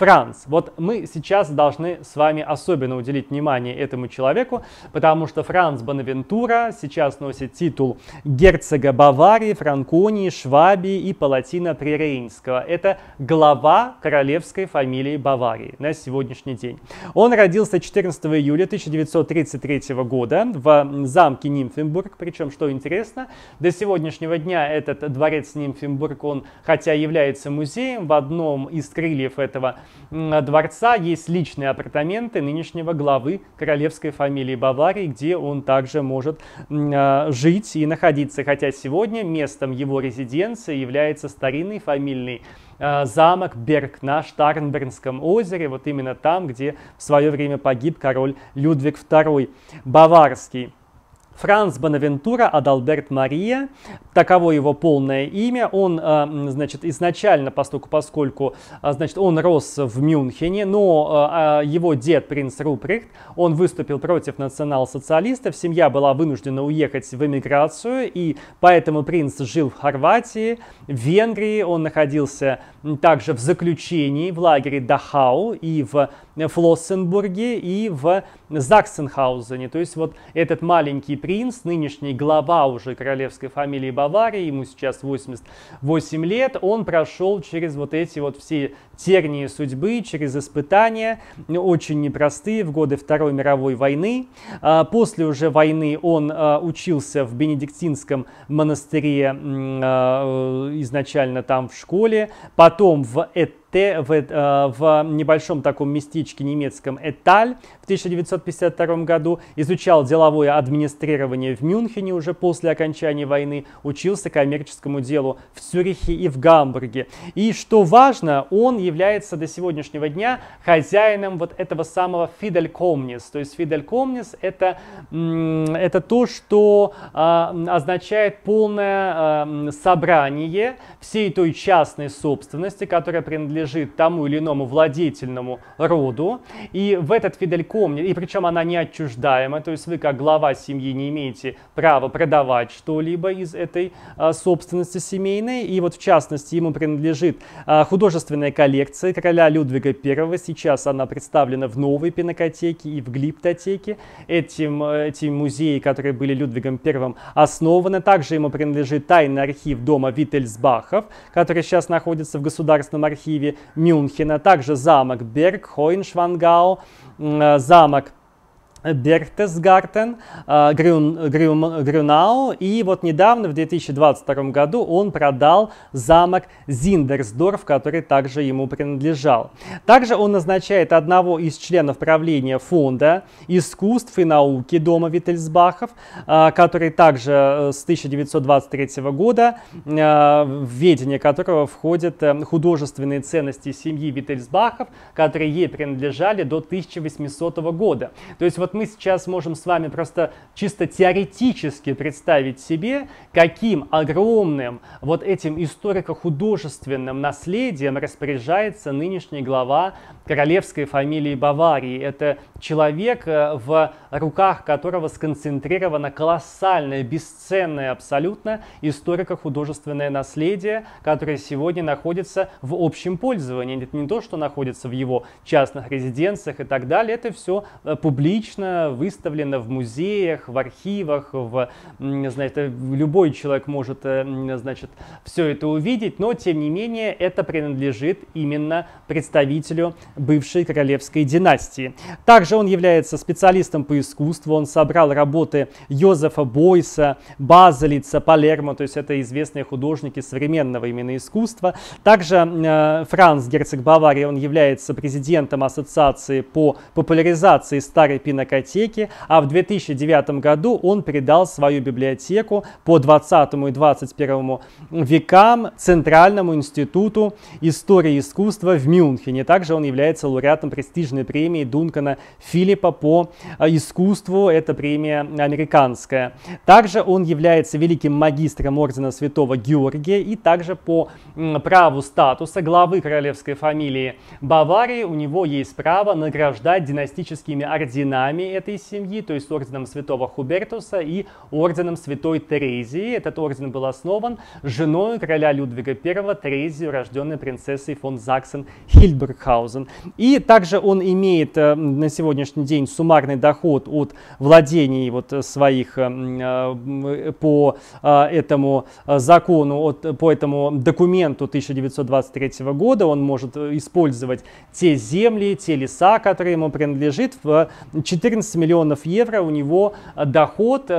Франц. Вот мы сейчас должны с вами особенно уделить внимание этому человеку, потому что Франц Бонавентура сейчас носит титул герцога Баварии, Франконии, Швабии и Палатина Прирейнского. Это глава королевской фамилии Баварии на сегодняшний день. Он родился 14 июля 1933 года в замке Нимфенбург, причем, что интересно, до сегодняшнего дня этот дворец Нимфенбург, он хотя является музеем в одном из крыльев этого дворца есть личные апартаменты нынешнего главы королевской фамилии Баварии, где он также может а, жить и находиться, хотя сегодня местом его резиденции является старинный фамильный а, замок Берг на Штарнбернском озере, вот именно там, где в свое время погиб король Людвиг II Баварский. Франц Бонавентура Адалберт Мария, таково его полное имя. Он, э, значит, изначально, поскольку, поскольку э, значит, он рос в Мюнхене, но э, а, его дед, принц Рупрехт, он выступил против национал-социалистов, семья была вынуждена уехать в эмиграцию, и поэтому принц жил в Хорватии, в Венгрии, он находился также в заключении в лагере Дахау и в Флоссенбурге и в Заксенхаузене. То есть вот этот маленький принц, нынешний глава уже королевской фамилии Баварии, ему сейчас 88 лет, он прошел через вот эти вот все тернии судьбы, через испытания, очень непростые, в годы Второй мировой войны. А, после уже войны он а, учился в Бенедиктинском монастыре а, э, изначально там в школе, потом в Эт Т в, э, в небольшом таком местечке немецком Эталь в 1952 году, изучал деловое администрирование в Мюнхене уже после окончания войны, учился коммерческому делу в Цюрихе и в Гамбурге. И что важно, он является до сегодняшнего дня хозяином вот этого самого Фиделькомнис. То есть Фиделькомнис это, это то, что э, означает полное э, собрание всей той частной собственности, которая принадлежит принадлежит тому или иному владетельному роду, и в этот фидельком, и причем она не отчуждаема, то есть вы как глава семьи не имеете права продавать что-либо из этой а, собственности семейной, и вот в частности ему принадлежит а, художественная коллекция короля Людвига I, сейчас она представлена в новой пинокотеке и в глиптотеке, этим, а, эти музеи, которые были Людвигом I основаны, также ему принадлежит тайный архив дома Виттельсбахов, который сейчас находится в Государственном архиве Мюнхена, также замок Берг, Хойншвангау, э, замок Бертесгартен, э, Грюн, Грюн, Грюнау, и вот недавно, в 2022 году, он продал замок Зиндерсдорф, который также ему принадлежал. Также он назначает одного из членов правления фонда искусств и науки Дома Виттельсбахов, э, который также э, с 1923 года, в ведение которого входят художественные ценности семьи Виттельсбахов, которые ей принадлежали до 1800 года. То есть вот вот мы сейчас можем с вами просто чисто теоретически представить себе, каким огромным вот этим историко-художественным наследием распоряжается нынешний глава королевской фамилии Баварии. Это человек, э, в руках которого сконцентрировано колоссальное, бесценное абсолютно историко-художественное наследие, которое сегодня находится в общем пользовании. Это не то, что находится в его частных резиденциях и так далее, это все э, публично публично, выставлено в музеях, в архивах, в, значит, любой человек может э, значит, все это увидеть, но тем не менее это принадлежит именно представителю бывшей королевской династии. Также он является специалистом по искусству, он собрал работы Йозефа Бойса, Базелица, Палермо, то есть это известные художники современного именно искусства. Также э, Франц, герцог Баварии, он является президентом ассоциации по популяризации старой пинок библиотеки, а в 2009 году он передал свою библиотеку по 20 и 21 векам Центральному институту истории искусства в Мюнхене. Также он является лауреатом престижной премии Дункана Филиппа по а, искусству. Это премия американская. Также он является великим магистром ордена Святого Георгия и также по праву статуса главы королевской фамилии Баварии у него есть право награждать династическими орденами орденами этой семьи, то есть орденом святого Хубертуса и орденом святой Терезии. Этот орден был основан женой короля Людвига I Терезию, рожденной принцессой фон Заксен Хильбергхаузен. И также он имеет э, на сегодняшний день суммарный доход от владений вот своих э, э, по этому закону, от, по этому документу 1923 года. Он может использовать те земли, те леса, которые ему принадлежит в 14 14 миллионов евро у него э, доход э,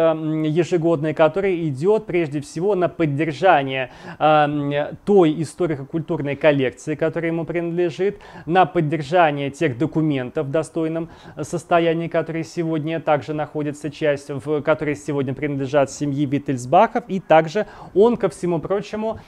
ежегодный, который идет прежде всего на поддержание э, той историко-культурной коллекции, которая ему принадлежит, на поддержание тех документов в достойном состоянии, которые сегодня также находятся часть, в которые сегодня принадлежат семьи Виттельсбахов, и также он, ко всему прочему,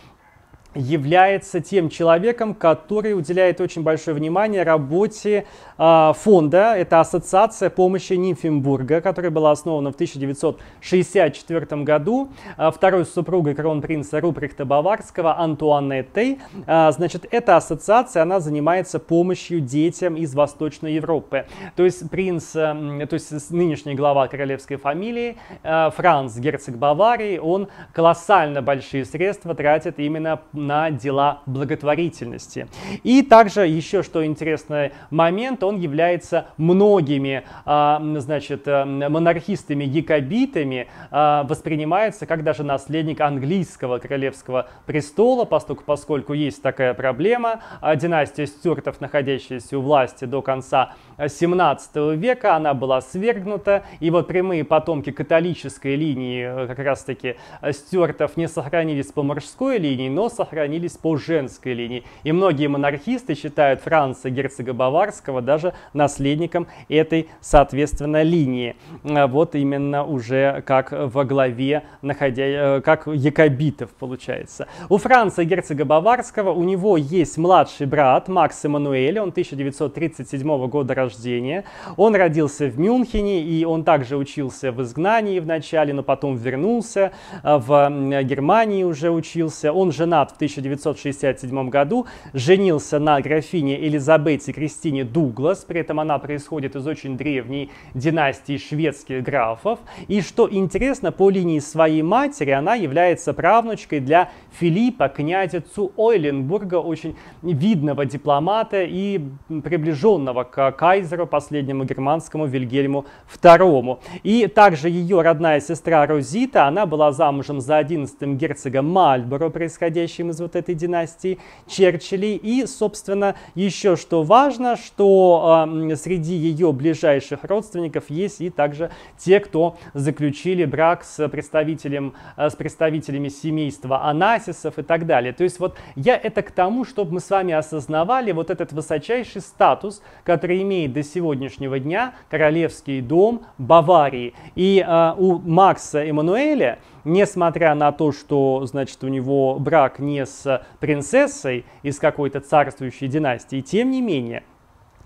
является тем человеком, который уделяет очень большое внимание работе э, фонда. Это ассоциация помощи Нимфенбурга, которая была основана в 1964 году э, второй супругой кронпринца Руприхта Баварского Антуанеттой. Э, значит, эта ассоциация, она занимается помощью детям из Восточной Европы. То есть принц, э, то есть нынешний глава королевской фамилии э, Франц, герцог Баварии, он колоссально большие средства тратит именно на дела благотворительности. И также еще что интересный момент, он является многими, а, значит, э, монархистами, якобитами а, воспринимается как даже наследник английского королевского престола, поскольку, поскольку есть такая проблема, а, династия Стюартов, находящаяся у власти до конца 17 э, века, она была свергнута, и вот прямые потомки католической линии э, как раз-таки Стюартов не сохранились по морской линии, но сохранились сохранились по женской линии. И многие монархисты считают Франца герцога Баварского даже наследником этой, соответственно, линии. Э, вот именно уже как во главе, находя, э, как якобитов получается. У Франца герцога Баварского, у него есть младший брат Макс Эммануэль, он 1937 года рождения. Он родился в Мюнхене, и он также учился в изгнании вначале, но потом вернулся э, в Германии уже учился. Он женат в 1967 году, женился на графине Элизабете Кристине Дуглас, при этом она происходит из очень древней династии шведских графов. И что интересно, по линии своей матери она является правнучкой для Филиппа, князя Цу Ойленбурга, очень видного дипломата и приближенного к кайзеру, последнему германскому Вильгельму II. И также ее родная сестра Розита, она была замужем за 11-м герцогом Мальборо, происходящим из вот этой династии Черчилли И, собственно, еще что важно, что э, среди ее ближайших родственников есть и также те, кто заключили брак с, представителем, э, с представителями семейства Анасисов и так далее. То есть вот я это к тому, чтобы мы с вами осознавали вот этот высочайший статус, который имеет до сегодняшнего дня королевский дом Баварии. И э, у Макса Эммануэля несмотря на то, что, значит, у него брак не с принцессой из какой-то царствующей династии, тем не менее,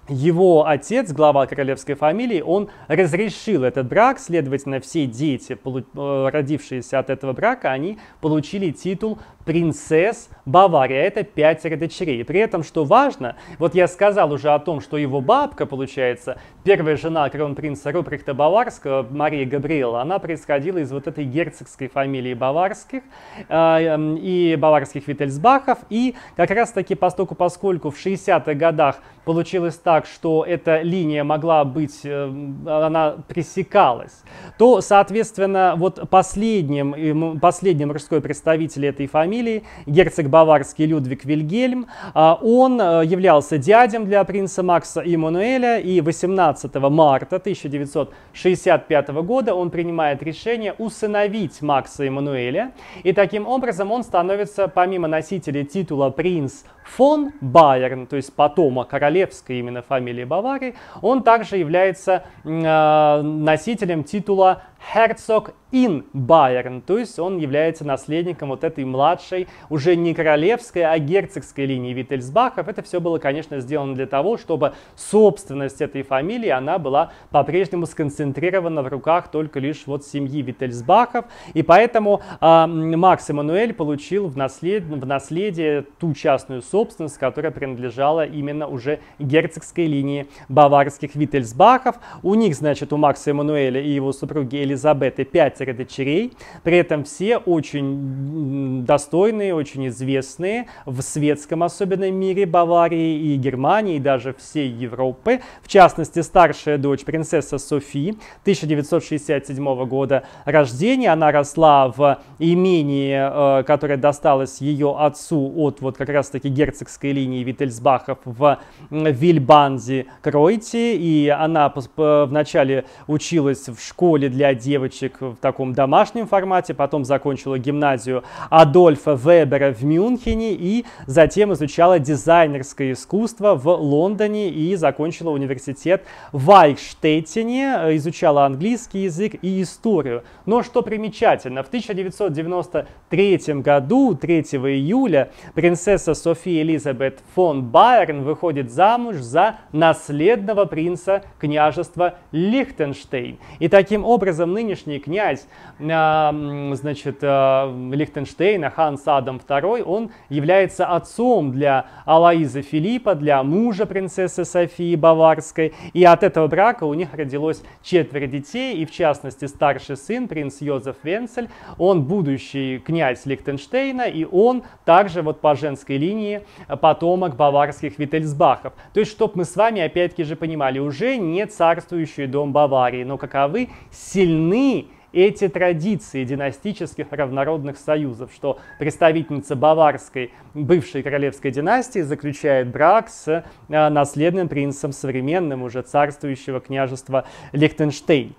его отец, глава королевской фамилии, он разрешил этот брак, следовательно, все дети, э, родившиеся от этого брака, они получили титул принцесс Бавария. А это пятеро дочерей. При этом, что важно, вот я сказал уже о том, что его бабка, получается, первая жена кронпринца Руприхта Баварского, Мария Габриэла, она происходила из вот этой герцогской фамилии Баварских э, эм, и Баварских Виттельсбахов, и как раз таки, поскольку, поскольку в 60-х годах получилось так, так, что эта линия могла быть, э, она пресекалась, то, соответственно, вот последним, э, последним мужской представителем этой фамилии, герцог баварский Людвиг Вильгельм, а, он э, являлся дядем для принца Макса Иммануэля, и 18 марта 1965 года он принимает решение усыновить Макса Иммануэля, и таким образом он становится, помимо носителя титула принц фон Байерн, то есть потомок королевской именно фамилии Баварии, он также является э, носителем титула герцог Ин Байерн, то есть он является наследником вот этой младшей, уже не королевской, а герцогской линии Виттельсбахов. Это все было, конечно, сделано для того, чтобы собственность этой фамилии, она была по-прежнему сконцентрирована в руках только лишь вот семьи Виттельсбахов, и поэтому э, Макс Эммануэль получил в, наслед... в наследие ту частную собственность, которая принадлежала именно уже герцогской линии баварских Виттельсбахов. У них, значит, у Макса Эммануэля и его супруги Элизабет Елизабеты 5 дочерей. При этом все очень достойные, очень известные в светском особенно мире Баварии и Германии, и даже всей Европы. В частности, старшая дочь принцесса Софи 1967 года рождения. Она росла в имении, э, которое досталось ее отцу от вот как раз-таки герцогской линии Виттельсбахов в Вильбанзе, Кройте. И она в начале училась в школе для девочек в таком домашнем формате, потом закончила гимназию Адольфа Вебера в Мюнхене и затем изучала дизайнерское искусство в Лондоне и закончила университет в Айхштеттене, изучала английский язык и историю. Но что примечательно, в 1993 году, 3 июля, принцесса София Элизабет фон Байерн выходит замуж за наследного принца княжества Лихтенштейн. И таким образом Адам, нынешний князь а, значит, а, Лихтенштейна, Ханс Адам II, он является отцом для Алаиза Филиппа, для мужа принцессы Софии Баварской. И от этого брака у них родилось четверо детей, и в частности старший сын, принц Йозеф Венцель, он будущий князь Лихтенштейна, и он также вот по женской линии потомок баварских Виттельсбахов. То есть, чтобы мы с вами опять-таки же понимали, уже не царствующий дом Баварии, но каковы сильные сильны эти традиции династических равнородных союзов, что представительница баварской бывшей королевской династии заключает брак с э, наследным принцем современным уже царствующего княжества Лихтенштейн.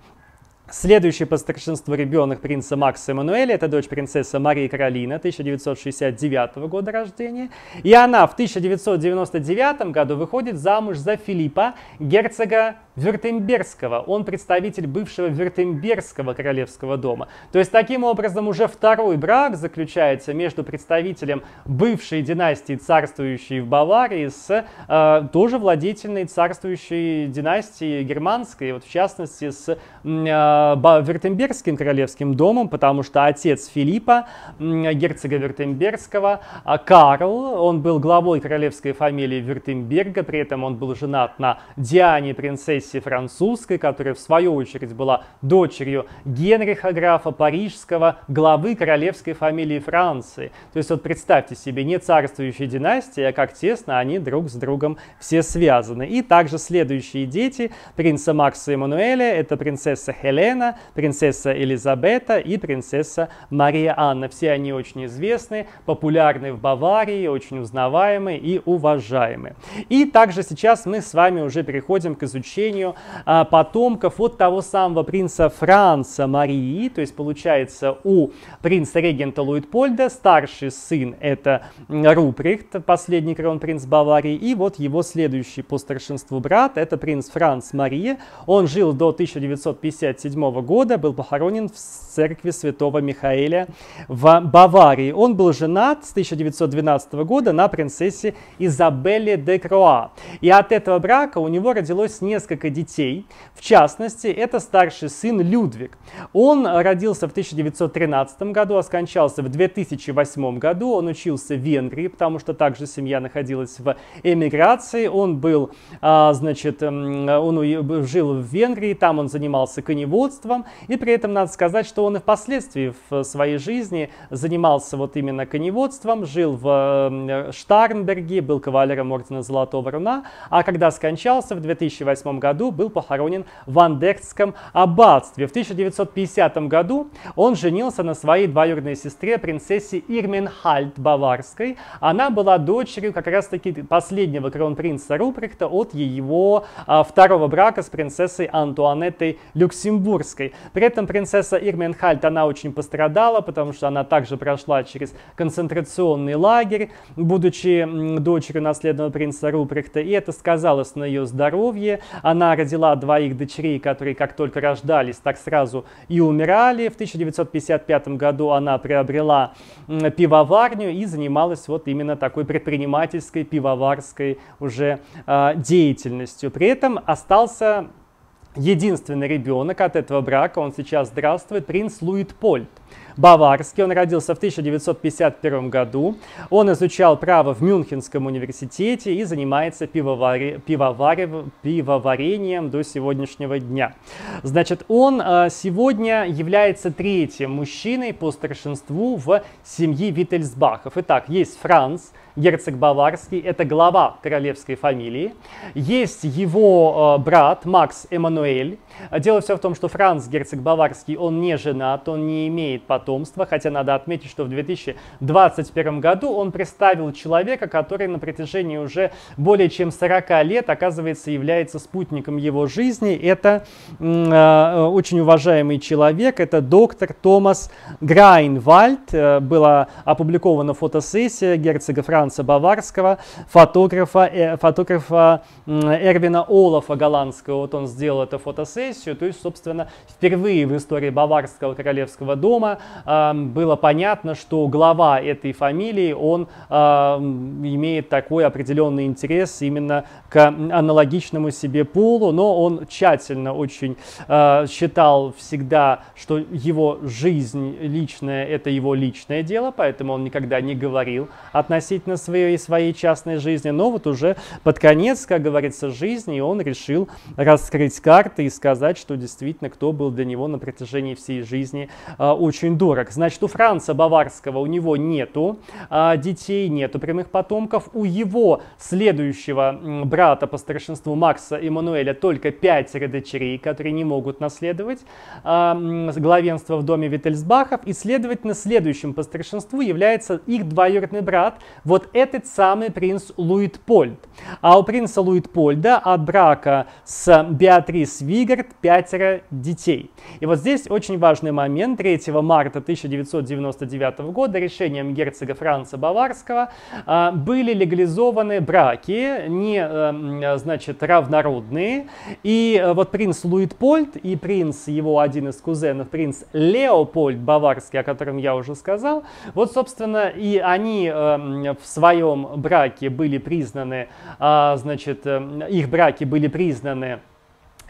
Следующее по старшинству ребенок принца Макса Эммануэля, это дочь принцессы Марии Каролина, 1969 года рождения. И она в 1999 году выходит замуж за Филиппа, герцога Вюртемберского. Он представитель бывшего Вюртемберского королевского дома. То есть таким образом уже второй брак заключается между представителем бывшей династии, царствующей в Баварии, с э, тоже владетельной царствующей династией германской, вот в частности с э, Вертембергским королевским домом, потому что отец Филиппа, герцога Вертембергского, а Карл, он был главой королевской фамилии Вертемберга, при этом он был женат на Диане, принцессе французской, которая в свою очередь была дочерью Генриха графа Парижского, главы королевской фамилии Франции. То есть вот представьте себе, не царствующая династия, а как тесно они друг с другом все связаны. И также следующие дети принца Макса Эммануэля, это принцесса Хелена, Елена, принцесса Елизабета и принцесса Мария Анна. Все они очень известны, популярны в Баварии, очень узнаваемы и уважаемы. И также сейчас мы с вами уже переходим к изучению а, потомков от того самого принца Франца Марии, то есть получается у принца-регента Луитпольда старший сын это Руприхт, последний кронпринц Баварии, и вот его следующий по старшинству брат это принц Франц Мария, он жил до 1957 1937 года был похоронен в церкви святого Михаэля в Баварии. Он был женат с 1912 года на принцессе Изабелле де Круа. И от этого брака у него родилось несколько детей. В частности, это старший сын Людвиг. Он родился в 1913 году, а скончался в 2008 году. Он учился в Венгрии, потому что также семья находилась в эмиграции. Он был, а, значит, он жил в Венгрии, там он занимался коневодством производством. И при этом надо сказать, что он и впоследствии в э, своей жизни занимался вот именно коневодством, жил в эм, Штарнберге, был кавалером ордена Золотого Руна, а когда скончался в 2008 году, был похоронен в Андерцком аббатстве. В 1950 году он женился на своей двоюродной сестре, принцессе Ирменхальд Баварской. Она была дочерью как раз-таки последнего кронпринца Рупрехта от его а, второго брака с принцессой Антуанеттой Люксембург. Люксембургской. При этом принцесса Ирменхальд, она очень пострадала, потому что она также прошла через концентрационный лагерь, будучи дочерью наследного принца Рупрехта, и это сказалось на ее здоровье. Она родила двоих дочерей, которые как только рождались, так сразу и умирали. В 1955 году она приобрела пивоварню и занималась вот именно такой предпринимательской пивоварской уже э, деятельностью. При этом остался единственный ребенок от этого брака, он сейчас здравствует, принц Луид Польт. Баварский, он родился в 1951 году, он изучал право в Мюнхенском университете и занимается пивовари... Пивовари... пивоварением до сегодняшнего дня. Значит, он э, сегодня является третьим мужчиной по старшинству в семье Виттельсбахов. Итак, есть Франц, герцог Баварский, это глава королевской фамилии. Есть его э, брат Макс Эммануэль. Дело все в том, что Франц, герцог Баварский, он не женат, он не имеет потомства, хотя надо отметить, что в 2021 году он представил человека, который на протяжении уже более чем 40 лет, оказывается, является спутником его жизни. Это э, очень уважаемый человек, это доктор Томас Грайнвальд. Э, была опубликована фотосессия герцога Франца Франца Баварского, фотографа, э, фотографа Эрвина Олафа голландского. Вот он сделал эту фотосессию. То есть, собственно, впервые в истории Баварского королевского дома э, было понятно, что глава этой фамилии, он э, имеет такой определенный интерес именно к аналогичному себе полу, но он тщательно очень э, считал всегда, что его жизнь личная – это его личное дело, поэтому он никогда не говорил относительно относительно своей, своей частной жизни, но вот уже под конец, как говорится, жизни он решил раскрыть карты и сказать, что действительно кто был для него на протяжении всей жизни э, очень дорог. Значит, у Франца Баварского у него нету э, детей, нету прямых потомков, у его следующего брата по старшинству Макса Эммануэля только пятеро дочерей, которые не могут наследовать э, главенство в доме Виттельсбахов, и, следовательно, следующим по старшинству является их двоюродный брат, вот вот этот самый принц Луитпольд. А у принца Луитпольда от брака с Беатрис Вигард пятеро детей. И вот здесь очень важный момент. 3 марта 1999 года решением герцога Франца Баварского а, были легализованы браки, не, эм, значит, равнородные. И э, вот принц Луитпольд и принц, его один из кузенов, принц Леопольд Баварский, о котором я уже сказал, вот, собственно, и они эм, в своем браке были признаны, а, значит, эм, их браки были признаны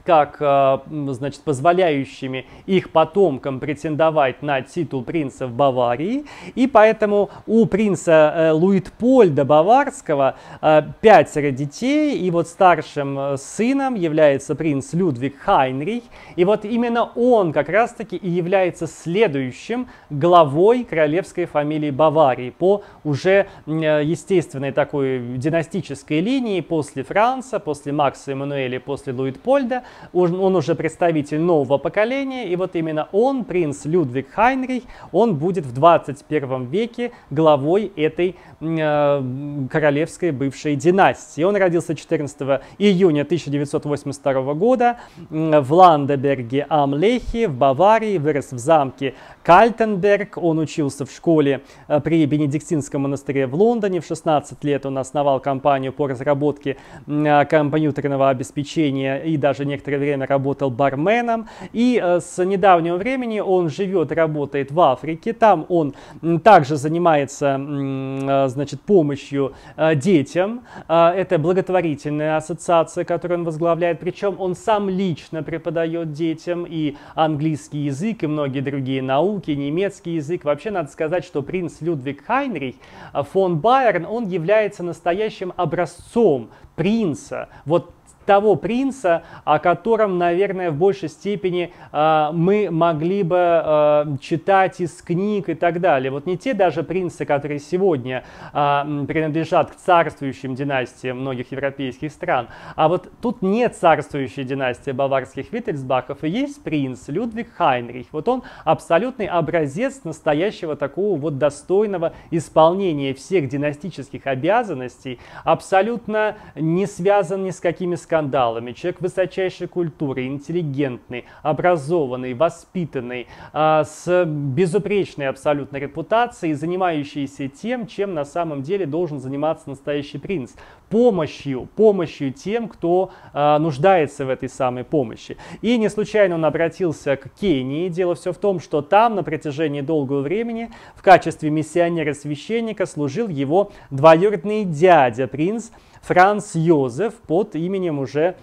как э, значит, позволяющими их потомкам претендовать на титул принца в Баварии. И поэтому у принца э, Луитпольда Баварского э, пятеро детей, и вот старшим сыном является принц Людвиг Хайнрих. И вот именно он как раз-таки и является следующим главой королевской фамилии Баварии по уже естественной такой династической линии после Франца, после Макса Эммануэля, после Луитпольда, он, он уже представитель нового поколения, и вот именно он, принц Людвиг Хайнрих, он будет в 21 веке главой этой э, королевской бывшей династии. Он родился 14 июня 1982 года в Ландеберге Амлехе в Баварии, вырос в замке Кальтенберг, он учился в школе э, при Бенедиктинском монастыре в Лондоне, в 16 лет он основал компанию по разработке э, компьютерного обеспечения и даже не некоторое время работал барменом, и э, с недавнего времени он живет, работает в Африке, там он также занимается, э, значит, помощью э, детям, это благотворительная ассоциация, которую он возглавляет, причем он сам лично преподает детям и английский язык, и многие другие науки, немецкий язык. Вообще надо сказать, что принц Людвиг Хайнрих фон Байерн, он является настоящим образцом принца, вот того принца, о котором, наверное, в большей степени э, мы могли бы э, читать из книг и так далее. Вот не те даже принцы, которые сегодня э, принадлежат к царствующим династиям многих европейских стран, а вот тут не царствующая династия баварских Виттельсбахов, и есть принц Людвиг Хайнрих. Вот он абсолютный образец настоящего такого вот достойного исполнения всех династических обязанностей, абсолютно не связан ни с какими скандалами, скандалами, человек высочайшей культуры, интеллигентный, образованный, воспитанный, а, с безупречной абсолютно репутацией, занимающийся тем, чем на самом деле должен заниматься настоящий принц. Помощью, помощью тем, кто а, нуждается в этой самой помощи. И не случайно он обратился к Кении. Дело все в том, что там на протяжении долгого времени в качестве миссионера-священника служил его двоюродный дядя, принц Франц Йозеф под именем уже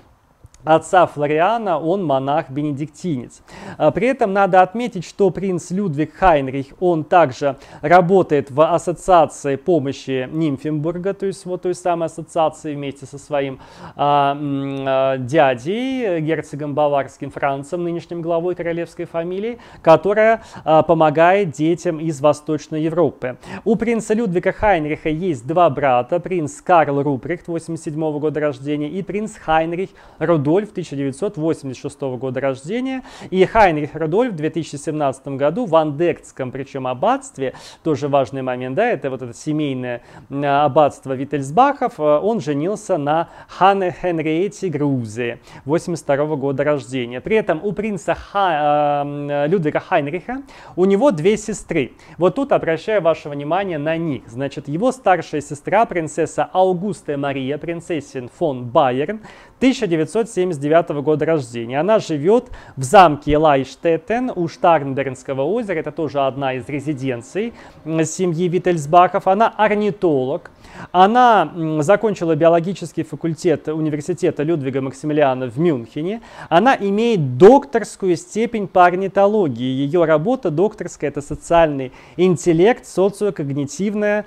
отца Флориана, он монах-бенедиктинец. А при этом надо отметить, что принц Людвиг Хайнрих, он также работает в ассоциации помощи Нимфенбурга, то есть вот той самой ассоциации вместе со своим а, а, дядей, герцогом баварским Францем, нынешним главой королевской фамилии, которая а, помогает детям из Восточной Европы. У принца Людвига Хайнриха есть два брата, принц Карл Руприхт, 87 -го года рождения, и принц Хайнрих Рудольф Радольф 1986 года рождения и Хайнрих Радольф в 2017 году в Андектском, причем аббатстве, тоже важный момент, да, это вот это семейное э, аббатство Виттельсбахов, э, он женился на Ханне Хенриете Грузе 82 года рождения. При этом у принца Ха, эм, Людвига Хайнриха у него две сестры. Вот тут обращаю ваше внимание на них. Значит, его старшая сестра, принцесса Аугуста Мария, принцессин фон Байерн, 1979 года рождения. Она живет в замке Лайштеттен у Штарнбернского озера. Это тоже одна из резиденций семьи Виттельсбахов. Она орнитолог. Она закончила биологический факультет университета Людвига Максимилиана в Мюнхене. Она имеет докторскую степень по орнитологии. Ее работа докторская – это социальный интеллект, социокогнитивная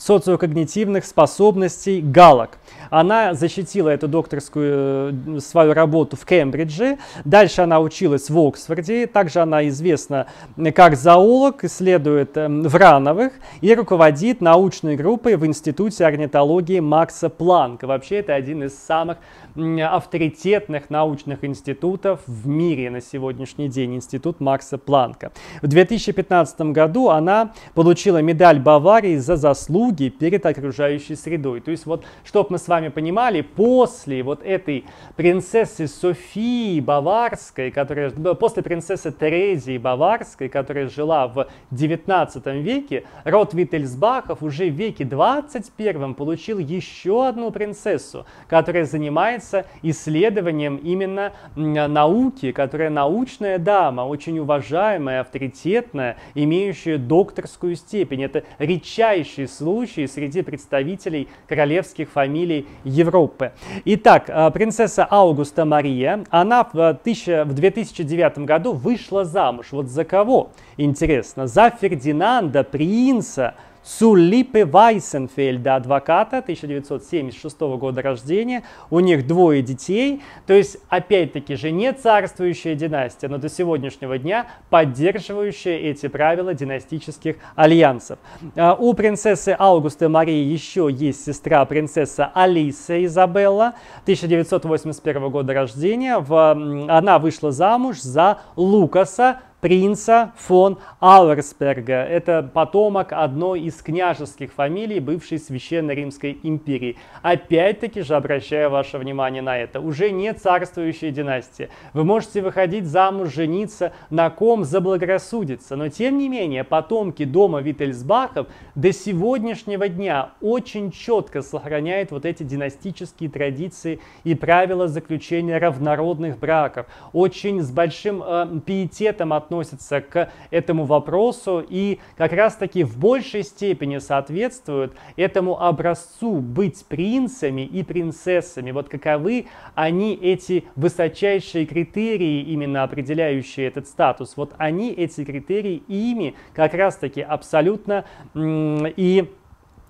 социокогнитивных способностей галок. Она защитила эту докторскую э, свою работу в Кембридже, дальше она училась в Оксфорде, также она известна как зоолог, исследует эм, Врановых и руководит научной группой в Институте орнитологии Макса Планка. Вообще это один из самых авторитетных научных институтов в мире на сегодняшний день, институт Макса Планка. В 2015 году она получила медаль Баварии за заслуги перед окружающей средой. То есть вот, чтобы мы с вами понимали, после вот этой принцессы Софии Баварской, которая, после принцессы Терезии Баварской, которая жила в 19 веке, род Виттельсбахов уже в веке 21 получил еще одну принцессу, которая занимается занимается исследованием именно науки, которая научная дама, очень уважаемая, авторитетная, имеющая докторскую степень. Это редчайший случай среди представителей королевских фамилий Европы. Итак, э, принцесса Аугуста Мария, она в, э, в 2009 году вышла замуж. Вот за кого? Интересно, за Фердинанда, принца Сулипе Вайсенфельда, адвоката 1976 года рождения. У них двое детей. То есть, опять-таки же, царствующая династия, но до сегодняшнего дня поддерживающая эти правила династических альянсов. А, у принцессы Аугусты Марии еще есть сестра принцесса Алиса Изабелла 1981 года рождения. Она вышла замуж за Лукаса принца фон Алверсберга. Это потомок одной из княжеских фамилий бывшей Священной Римской империи. Опять-таки же обращаю ваше внимание на это. Уже не царствующая династия. Вы можете выходить замуж, жениться, на ком заблагорассудится. Но тем не менее, потомки дома Виттельсбахов до сегодняшнего дня очень четко сохраняют вот эти династические традиции и правила заключения равнородных браков. Очень с большим э, пиететом от относятся к этому вопросу и как раз-таки в большей степени соответствуют этому образцу быть принцами и принцессами. Вот каковы они, эти высочайшие критерии, именно определяющие этот статус. Вот они, эти критерии, ими как раз-таки абсолютно и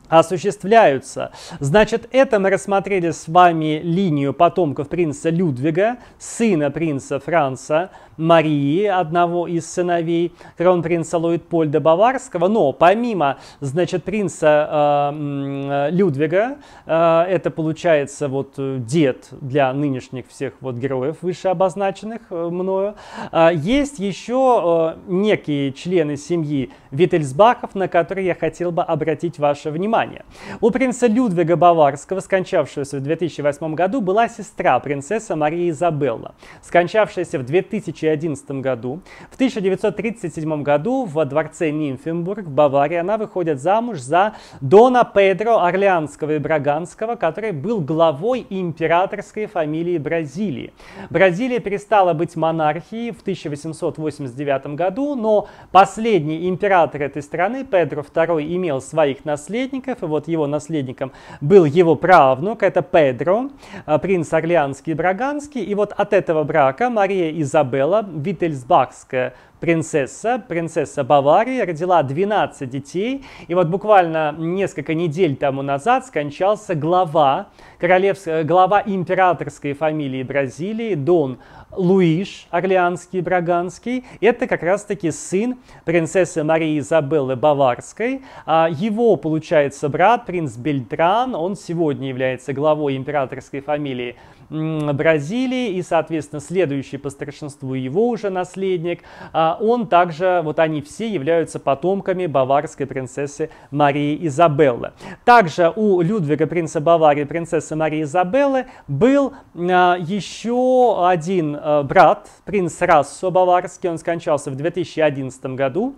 осуществляются. Значит, это мы рассмотрели с вами линию потомков принца Людвига, сына принца Франца, Марии, одного из сыновей кронпринца Луитпольда Баварского. Но помимо, значит, принца э, Людвига, э, это получается вот э, дед для нынешних всех вот героев, выше обозначенных э, мною, э, есть еще э, некие члены семьи Виттельсбахов, на которые я хотел бы обратить ваше внимание. Германия. У принца Людвига Баварского, скончавшегося в 2008 году, была сестра принцесса Мария Изабелла, скончавшаяся в 2011 году. В 1937 году во дворце Нимфенбург в Баварии она выходит замуж за Дона Педро Орлеанского и Браганского, который был главой императорской фамилии Бразилии. Бразилия перестала быть монархией в 1889 году, но последний император этой страны, Педро II, имел своих наследников, наследников, и вот его наследником был его правнук, это Педро, э, принц Орлеанский и Браганский, и вот от этого брака Мария Изабелла Вительсбахская принцесса, принцесса Баварии, родила 12 детей. И вот буквально несколько недель тому назад скончался глава, королевс... Э, глава императорской фамилии Бразилии, Дон Луиш Орлеанский, Браганский, это как раз-таки сын принцессы Марии Изабеллы Баварской. А, его, получается, брат, принц Бельтран, он сегодня является главой императорской фамилии Бразилии, и, соответственно, следующий по старшинству его уже наследник, а, он также, вот они все являются потомками баварской принцессы Марии Изабеллы. Также у Людвига, принца Баварии, принцессы Марии Изабеллы был а, еще один а, брат, принц Рассо Баварский, он скончался в 2011 году,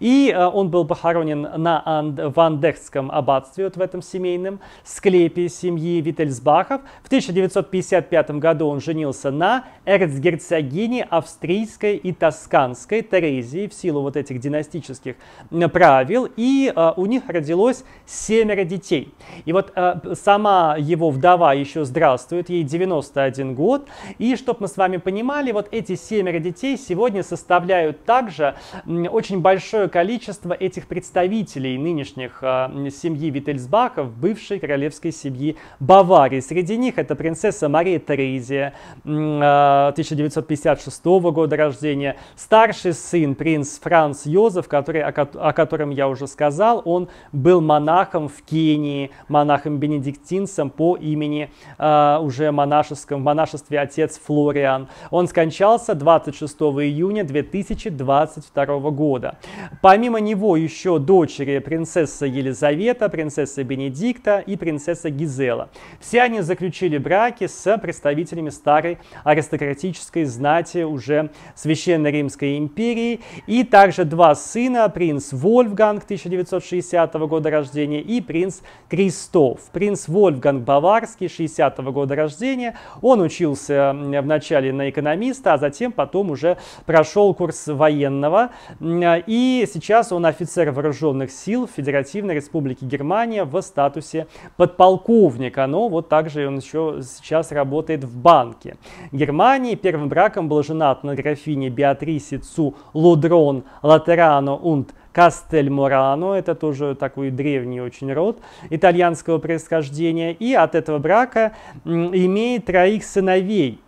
и он был похоронен на Анд... Вандехском аббатстве, вот в этом семейном склепе семьи Виттельсбахов. В 1950 1955 году он женился на эрцгерцогине австрийской и тосканской Терезии в силу вот этих династических э, правил, и э, у них родилось семеро детей. И вот э, сама его вдова еще здравствует, ей 91 год, и чтобы мы с вами понимали, вот эти семеро детей сегодня составляют также очень большое количество этих представителей нынешних э, семьи Виттельсбахов, бывшей королевской семьи Баварии. Среди них это принцесса Мария Марии Терезе 1956 э, года рождения. Старший сын, принц Франц Йозеф, который, о, котором я уже сказал, он был монахом в Кении, монахом-бенедиктинцем по имени э, уже монашеском, в монашестве отец Флориан. Он скончался 26 июня 2022 года. Помимо него еще дочери принцесса Елизавета, принцесса Бенедикта и принцесса Гизела. Все они заключили браки с представителями старой аристократической знати уже Священной Римской империи, и также два сына, принц Вольфганг 1960 года рождения и принц Кристоф. Принц Вольфганг Баварский 60 года рождения, он учился вначале на экономиста, а затем потом уже прошел курс военного, и сейчас он офицер вооруженных сил Федеративной Республики Германия в статусе подполковника, но вот также он еще сейчас работает работает в банке. Германии первым браком был женат на графине Беатрисе Цу Лудрон Латерано und Кастельморано, это тоже такой древний очень род итальянского происхождения, и от этого брака имеет троих сыновей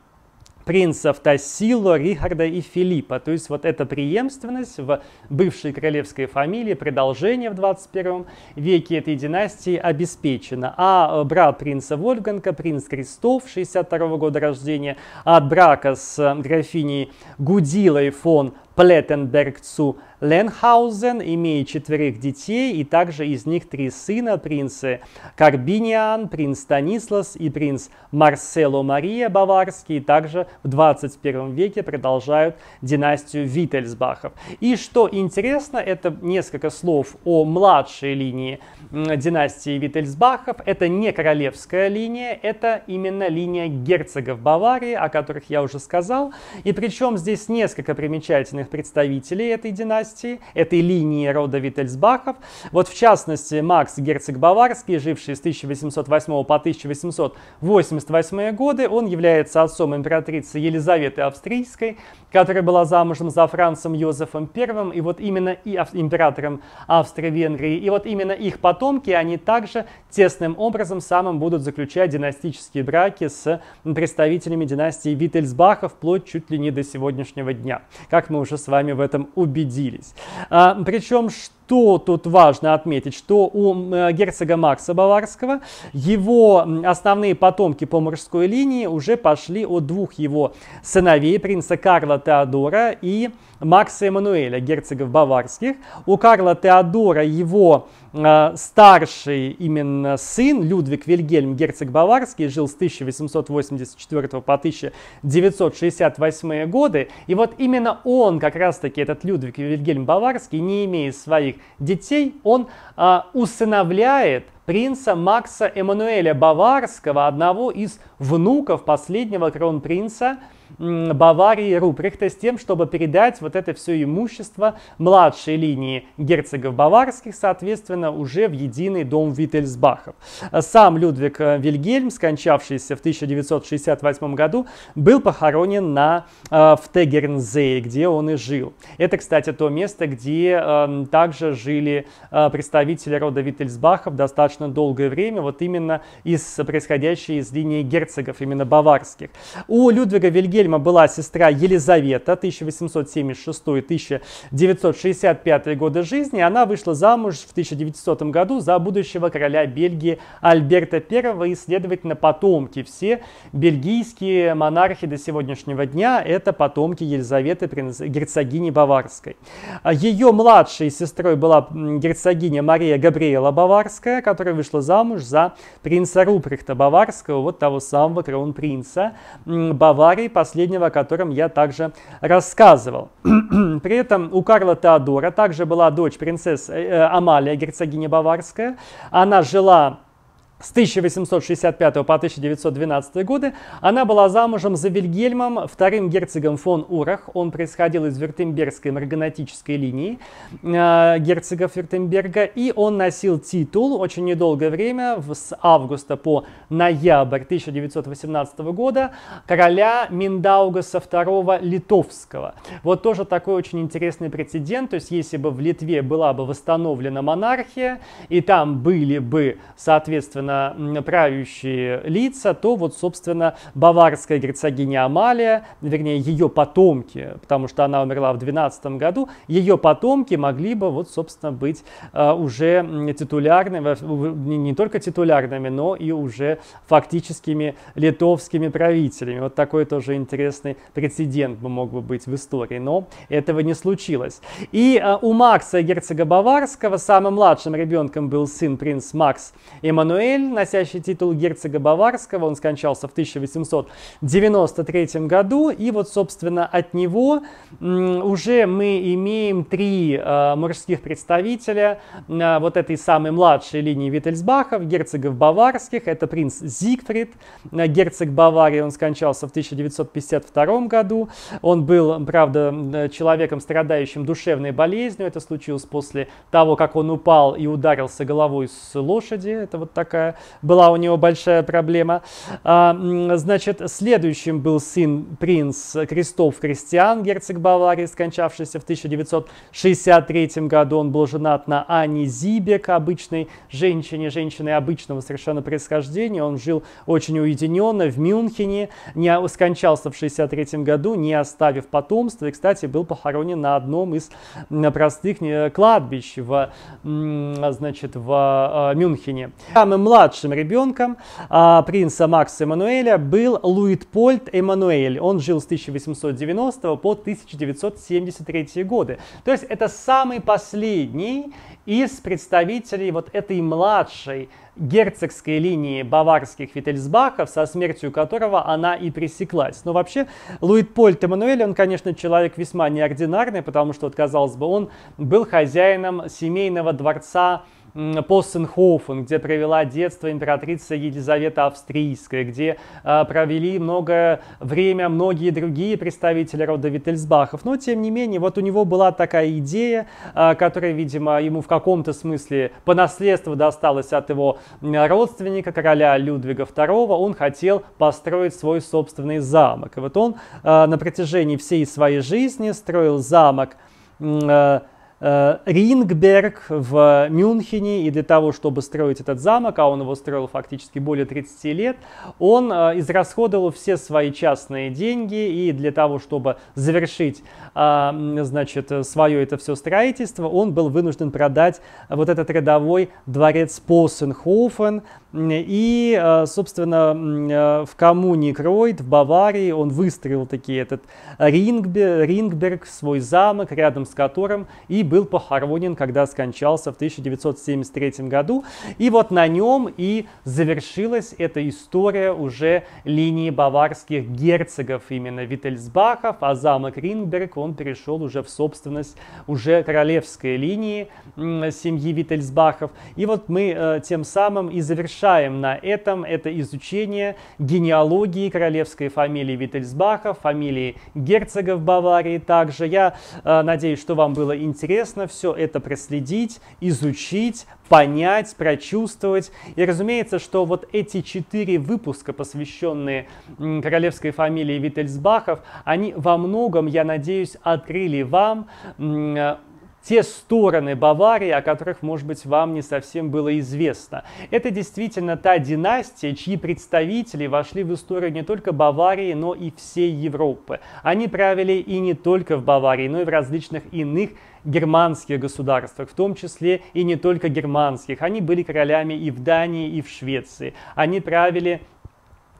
принцев Тассило, Рихарда и Филиппа. То есть вот эта преемственность в бывшей королевской фамилии, продолжение в 21 веке этой династии обеспечено. А э, брат принца Вольфганга, принц Крестов, 62 года рождения, от брака с э, графиней Гудилой фон плеттенберг Ленхаузен, имея четверых детей, и также из них три сына, принцы Карбиниан, принц Станислас и принц Марсело Мария Баварский, также в 21 веке продолжают династию Виттельсбахов. И что интересно, это несколько слов о младшей линии династии Виттельсбахов. Это не королевская линия, это именно линия герцогов Баварии, о которых я уже сказал. И причем здесь несколько примечательных представителей этой династии, этой линии рода Виттельсбахов. Вот в частности Макс герцог Баварский, живший с 1808 по 1888 годы, он является отцом императрицы Елизаветы Австрийской, которая была замужем за Францем Йозефом I, и вот именно и императором Австро-Венгрии, и вот именно их потом потомки, они также тесным образом самым будут заключать династические браки с представителями династии Виттельсбаха вплоть чуть ли не до сегодняшнего дня, как мы уже с вами в этом убедились. А, причем, что что тут важно отметить, что у э, герцога Макса Баварского его основные потомки по мужской линии уже пошли от двух его сыновей, принца Карла Теодора и Макса Эммануэля, герцогов баварских. У Карла Теодора его э, старший именно сын Людвиг Вильгельм, герцог баварский, жил с 1884 по 1968 годы. И вот именно он, как раз-таки этот Людвиг Вильгельм Баварский, не имея своих своих детей он а, усыновляет принца Макса Эммануэля Баварского, одного из внуков последнего кронпринца, принца Баварии Руприхта с тем, чтобы передать вот это все имущество младшей линии герцогов баварских, соответственно, уже в единый дом Виттельсбахов. Сам Людвиг э, Вильгельм, скончавшийся в 1968 году, был похоронен на, э, в Тегернзее, где он и жил. Это, кстати, то место, где эм, также жили э, представители рода Виттельсбахов достаточно долгое время, вот именно из происходящей из линии герцогов, именно баварских. У Людвига Вильгельма Вильгельма была сестра Елизавета 1876-1965 годы жизни. Она вышла замуж в 1900 году за будущего короля Бельгии Альберта I и, следовательно, потомки. Все бельгийские монархи до сегодняшнего дня – это потомки Елизаветы, герцогини Баварской. Ее младшей сестрой была герцогиня Мария Габриэла Баварская, которая вышла замуж за принца Рупрехта Баварского, вот того самого кронпринца Баварии, по последнего, о котором я также рассказывал. При этом у Карла Теодора также была дочь принцесса э, Амалия, герцогиня Баварская. Она жила с 1865 по 1912 годы она была замужем за Вильгельмом, вторым герцогом фон Урах. Он происходил из вертембергской марганатической линии э, герцогов Вертемберга, и он носил титул очень недолгое время, с августа по ноябрь 1918 года, короля Миндаугаса II Литовского. Вот тоже такой очень интересный прецедент, то есть если бы в Литве была бы восстановлена монархия, и там были бы, соответственно, собственно, правящие лица, то вот, собственно, баварская герцогиня Амалия, вернее, ее потомки, потому что она умерла в 12 году, ее потомки могли бы, вот, собственно, быть э, уже титулярными, не только титулярными, но и уже фактическими литовскими правителями. Вот такой тоже интересный прецедент бы мог бы быть в истории, но этого не случилось. И э, у Макса, герцога Баварского, самым младшим ребенком был сын принц Макс Эммануэль, Ариэль, носящий титул герцога Баварского. Он скончался в 1893 году. И вот, собственно, от него уже мы имеем три э, мужских представителя э, вот этой самой младшей линии Виттельсбахов, герцогов Баварских. Это принц Зигфрид, э, герцог Баварии. Он скончался в 1952 году. Он был, правда, человеком, страдающим душевной болезнью. Это случилось после того, как он упал и ударился головой с лошади. Это вот такая такая была у него большая проблема. А, значит, следующим был сын принц Кристоф Кристиан, герцог Баварии, скончавшийся в 1963 году. Он был женат на Анне Зибек, обычной женщине, женщиной обычного совершенно происхождения. Он жил очень уединенно в Мюнхене, не скончался в 1963 году, не оставив потомства. И, кстати, был похоронен на одном из простых э, кладбищ в, значит, в э, Мюнхене. Самым младшим ребенком а, принца Макса Эммануэля был Луитпольд Эммануэль. Он жил с 1890 по 1973 годы. То есть это самый последний из представителей вот этой младшей герцогской линии баварских Виттельсбахов, со смертью которого она и пресеклась. Но вообще Луид Луитпольд Эммануэль, он, конечно, человек весьма неординарный, потому что, вот, казалось бы, он был хозяином семейного дворца Поссенхофен, где провела детство императрица Елизавета Австрийская, где а, провели много время многие другие представители рода Виттельсбахов. Но, тем не менее, вот у него была такая идея, а, которая, видимо, ему в каком-то смысле по наследству досталась от его родственника, короля Людвига II. Он хотел построить свой собственный замок. И вот он а, на протяжении всей своей жизни строил замок, Э, Рингберг в Мюнхене, и для того, чтобы строить этот замок, а он его строил фактически более 30 лет, он э, израсходовал все свои частные деньги, и для того, чтобы завершить э, значит, свое это все строительство, он был вынужден продать вот этот рядовой дворец Поссенхофен, и, собственно, в коммуне Кройд, в Баварии, он выстроил такие этот Рингберг, Рингберг, свой замок, рядом с которым и был был похоронен, когда скончался в 1973 году. И вот на нем и завершилась эта история уже линии баварских герцогов, именно Виттельсбахов, а замок Ринберг он перешел уже в собственность уже королевской линии семьи Виттельсбахов. И вот мы э, тем самым и завершаем на этом это изучение генеалогии королевской фамилии Виттельсбахов, фамилии герцогов Баварии также. Я э, надеюсь, что вам было интересно интересно все это проследить, изучить, понять, прочувствовать. И разумеется, что вот эти четыре выпуска, посвященные королевской фамилии Виттельсбахов, они во многом, я надеюсь, открыли вам те стороны Баварии, о которых, может быть, вам не совсем было известно. Это действительно та династия, чьи представители вошли в историю не только Баварии, но и всей Европы. Они правили и не только в Баварии, но и в различных иных германских государствах, в том числе и не только германских. Они были королями и в Дании, и в Швеции. Они правили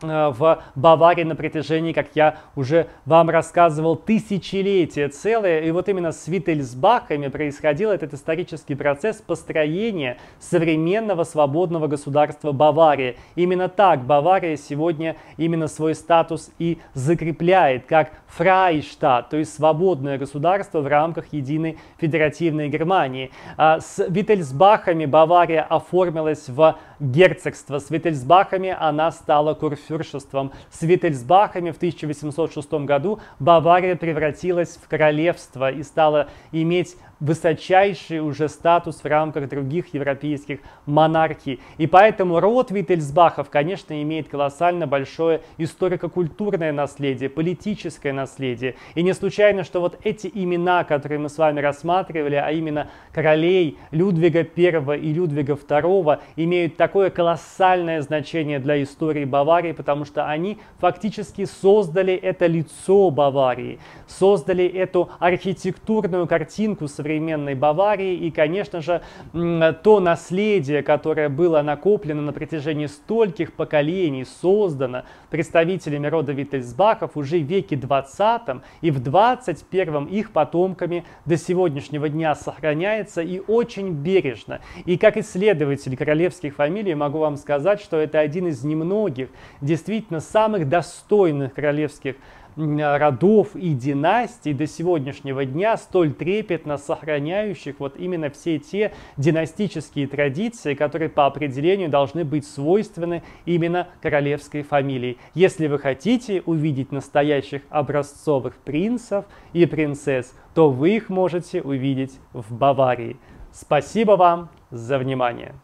Э, в Баварии на протяжении, как я уже вам рассказывал, тысячелетия целые. И вот именно с Виттельсбахами происходил этот исторический процесс построения современного свободного государства Баварии. Именно так Бавария сегодня именно свой статус и закрепляет, как Фрайштадт, то есть свободное государство в рамках единой федеративной Германии. А с Виттельсбахами Бавария оформилась в Герцогство с Виттельсбахами, она стала курфюршеством. С Виттельсбахами в 1806 году Бавария превратилась в королевство и стала иметь высочайший уже статус в рамках других европейских монархий. И поэтому род Виттельсбахов, конечно, имеет колоссально большое историко-культурное наследие, политическое наследие. И не случайно, что вот эти имена, которые мы с вами рассматривали, а именно королей Людвига I и Людвига II, имеют такое колоссальное значение для истории Баварии, потому что они фактически создали это лицо Баварии, создали эту архитектурную картинку современного современной Баварии и, конечно же, то наследие, которое было накоплено на протяжении стольких поколений, создано представителями рода Виттельсбахов уже в веке 20 и в 21 их потомками до сегодняшнего дня сохраняется и очень бережно. И как исследователь королевских фамилий могу вам сказать, что это один из немногих, действительно самых достойных королевских родов и династий до сегодняшнего дня, столь трепетно сохраняющих вот именно все те династические традиции, которые по определению должны быть свойственны именно королевской фамилии. Если вы хотите увидеть настоящих образцовых принцев и принцесс, то вы их можете увидеть в Баварии. Спасибо вам за внимание!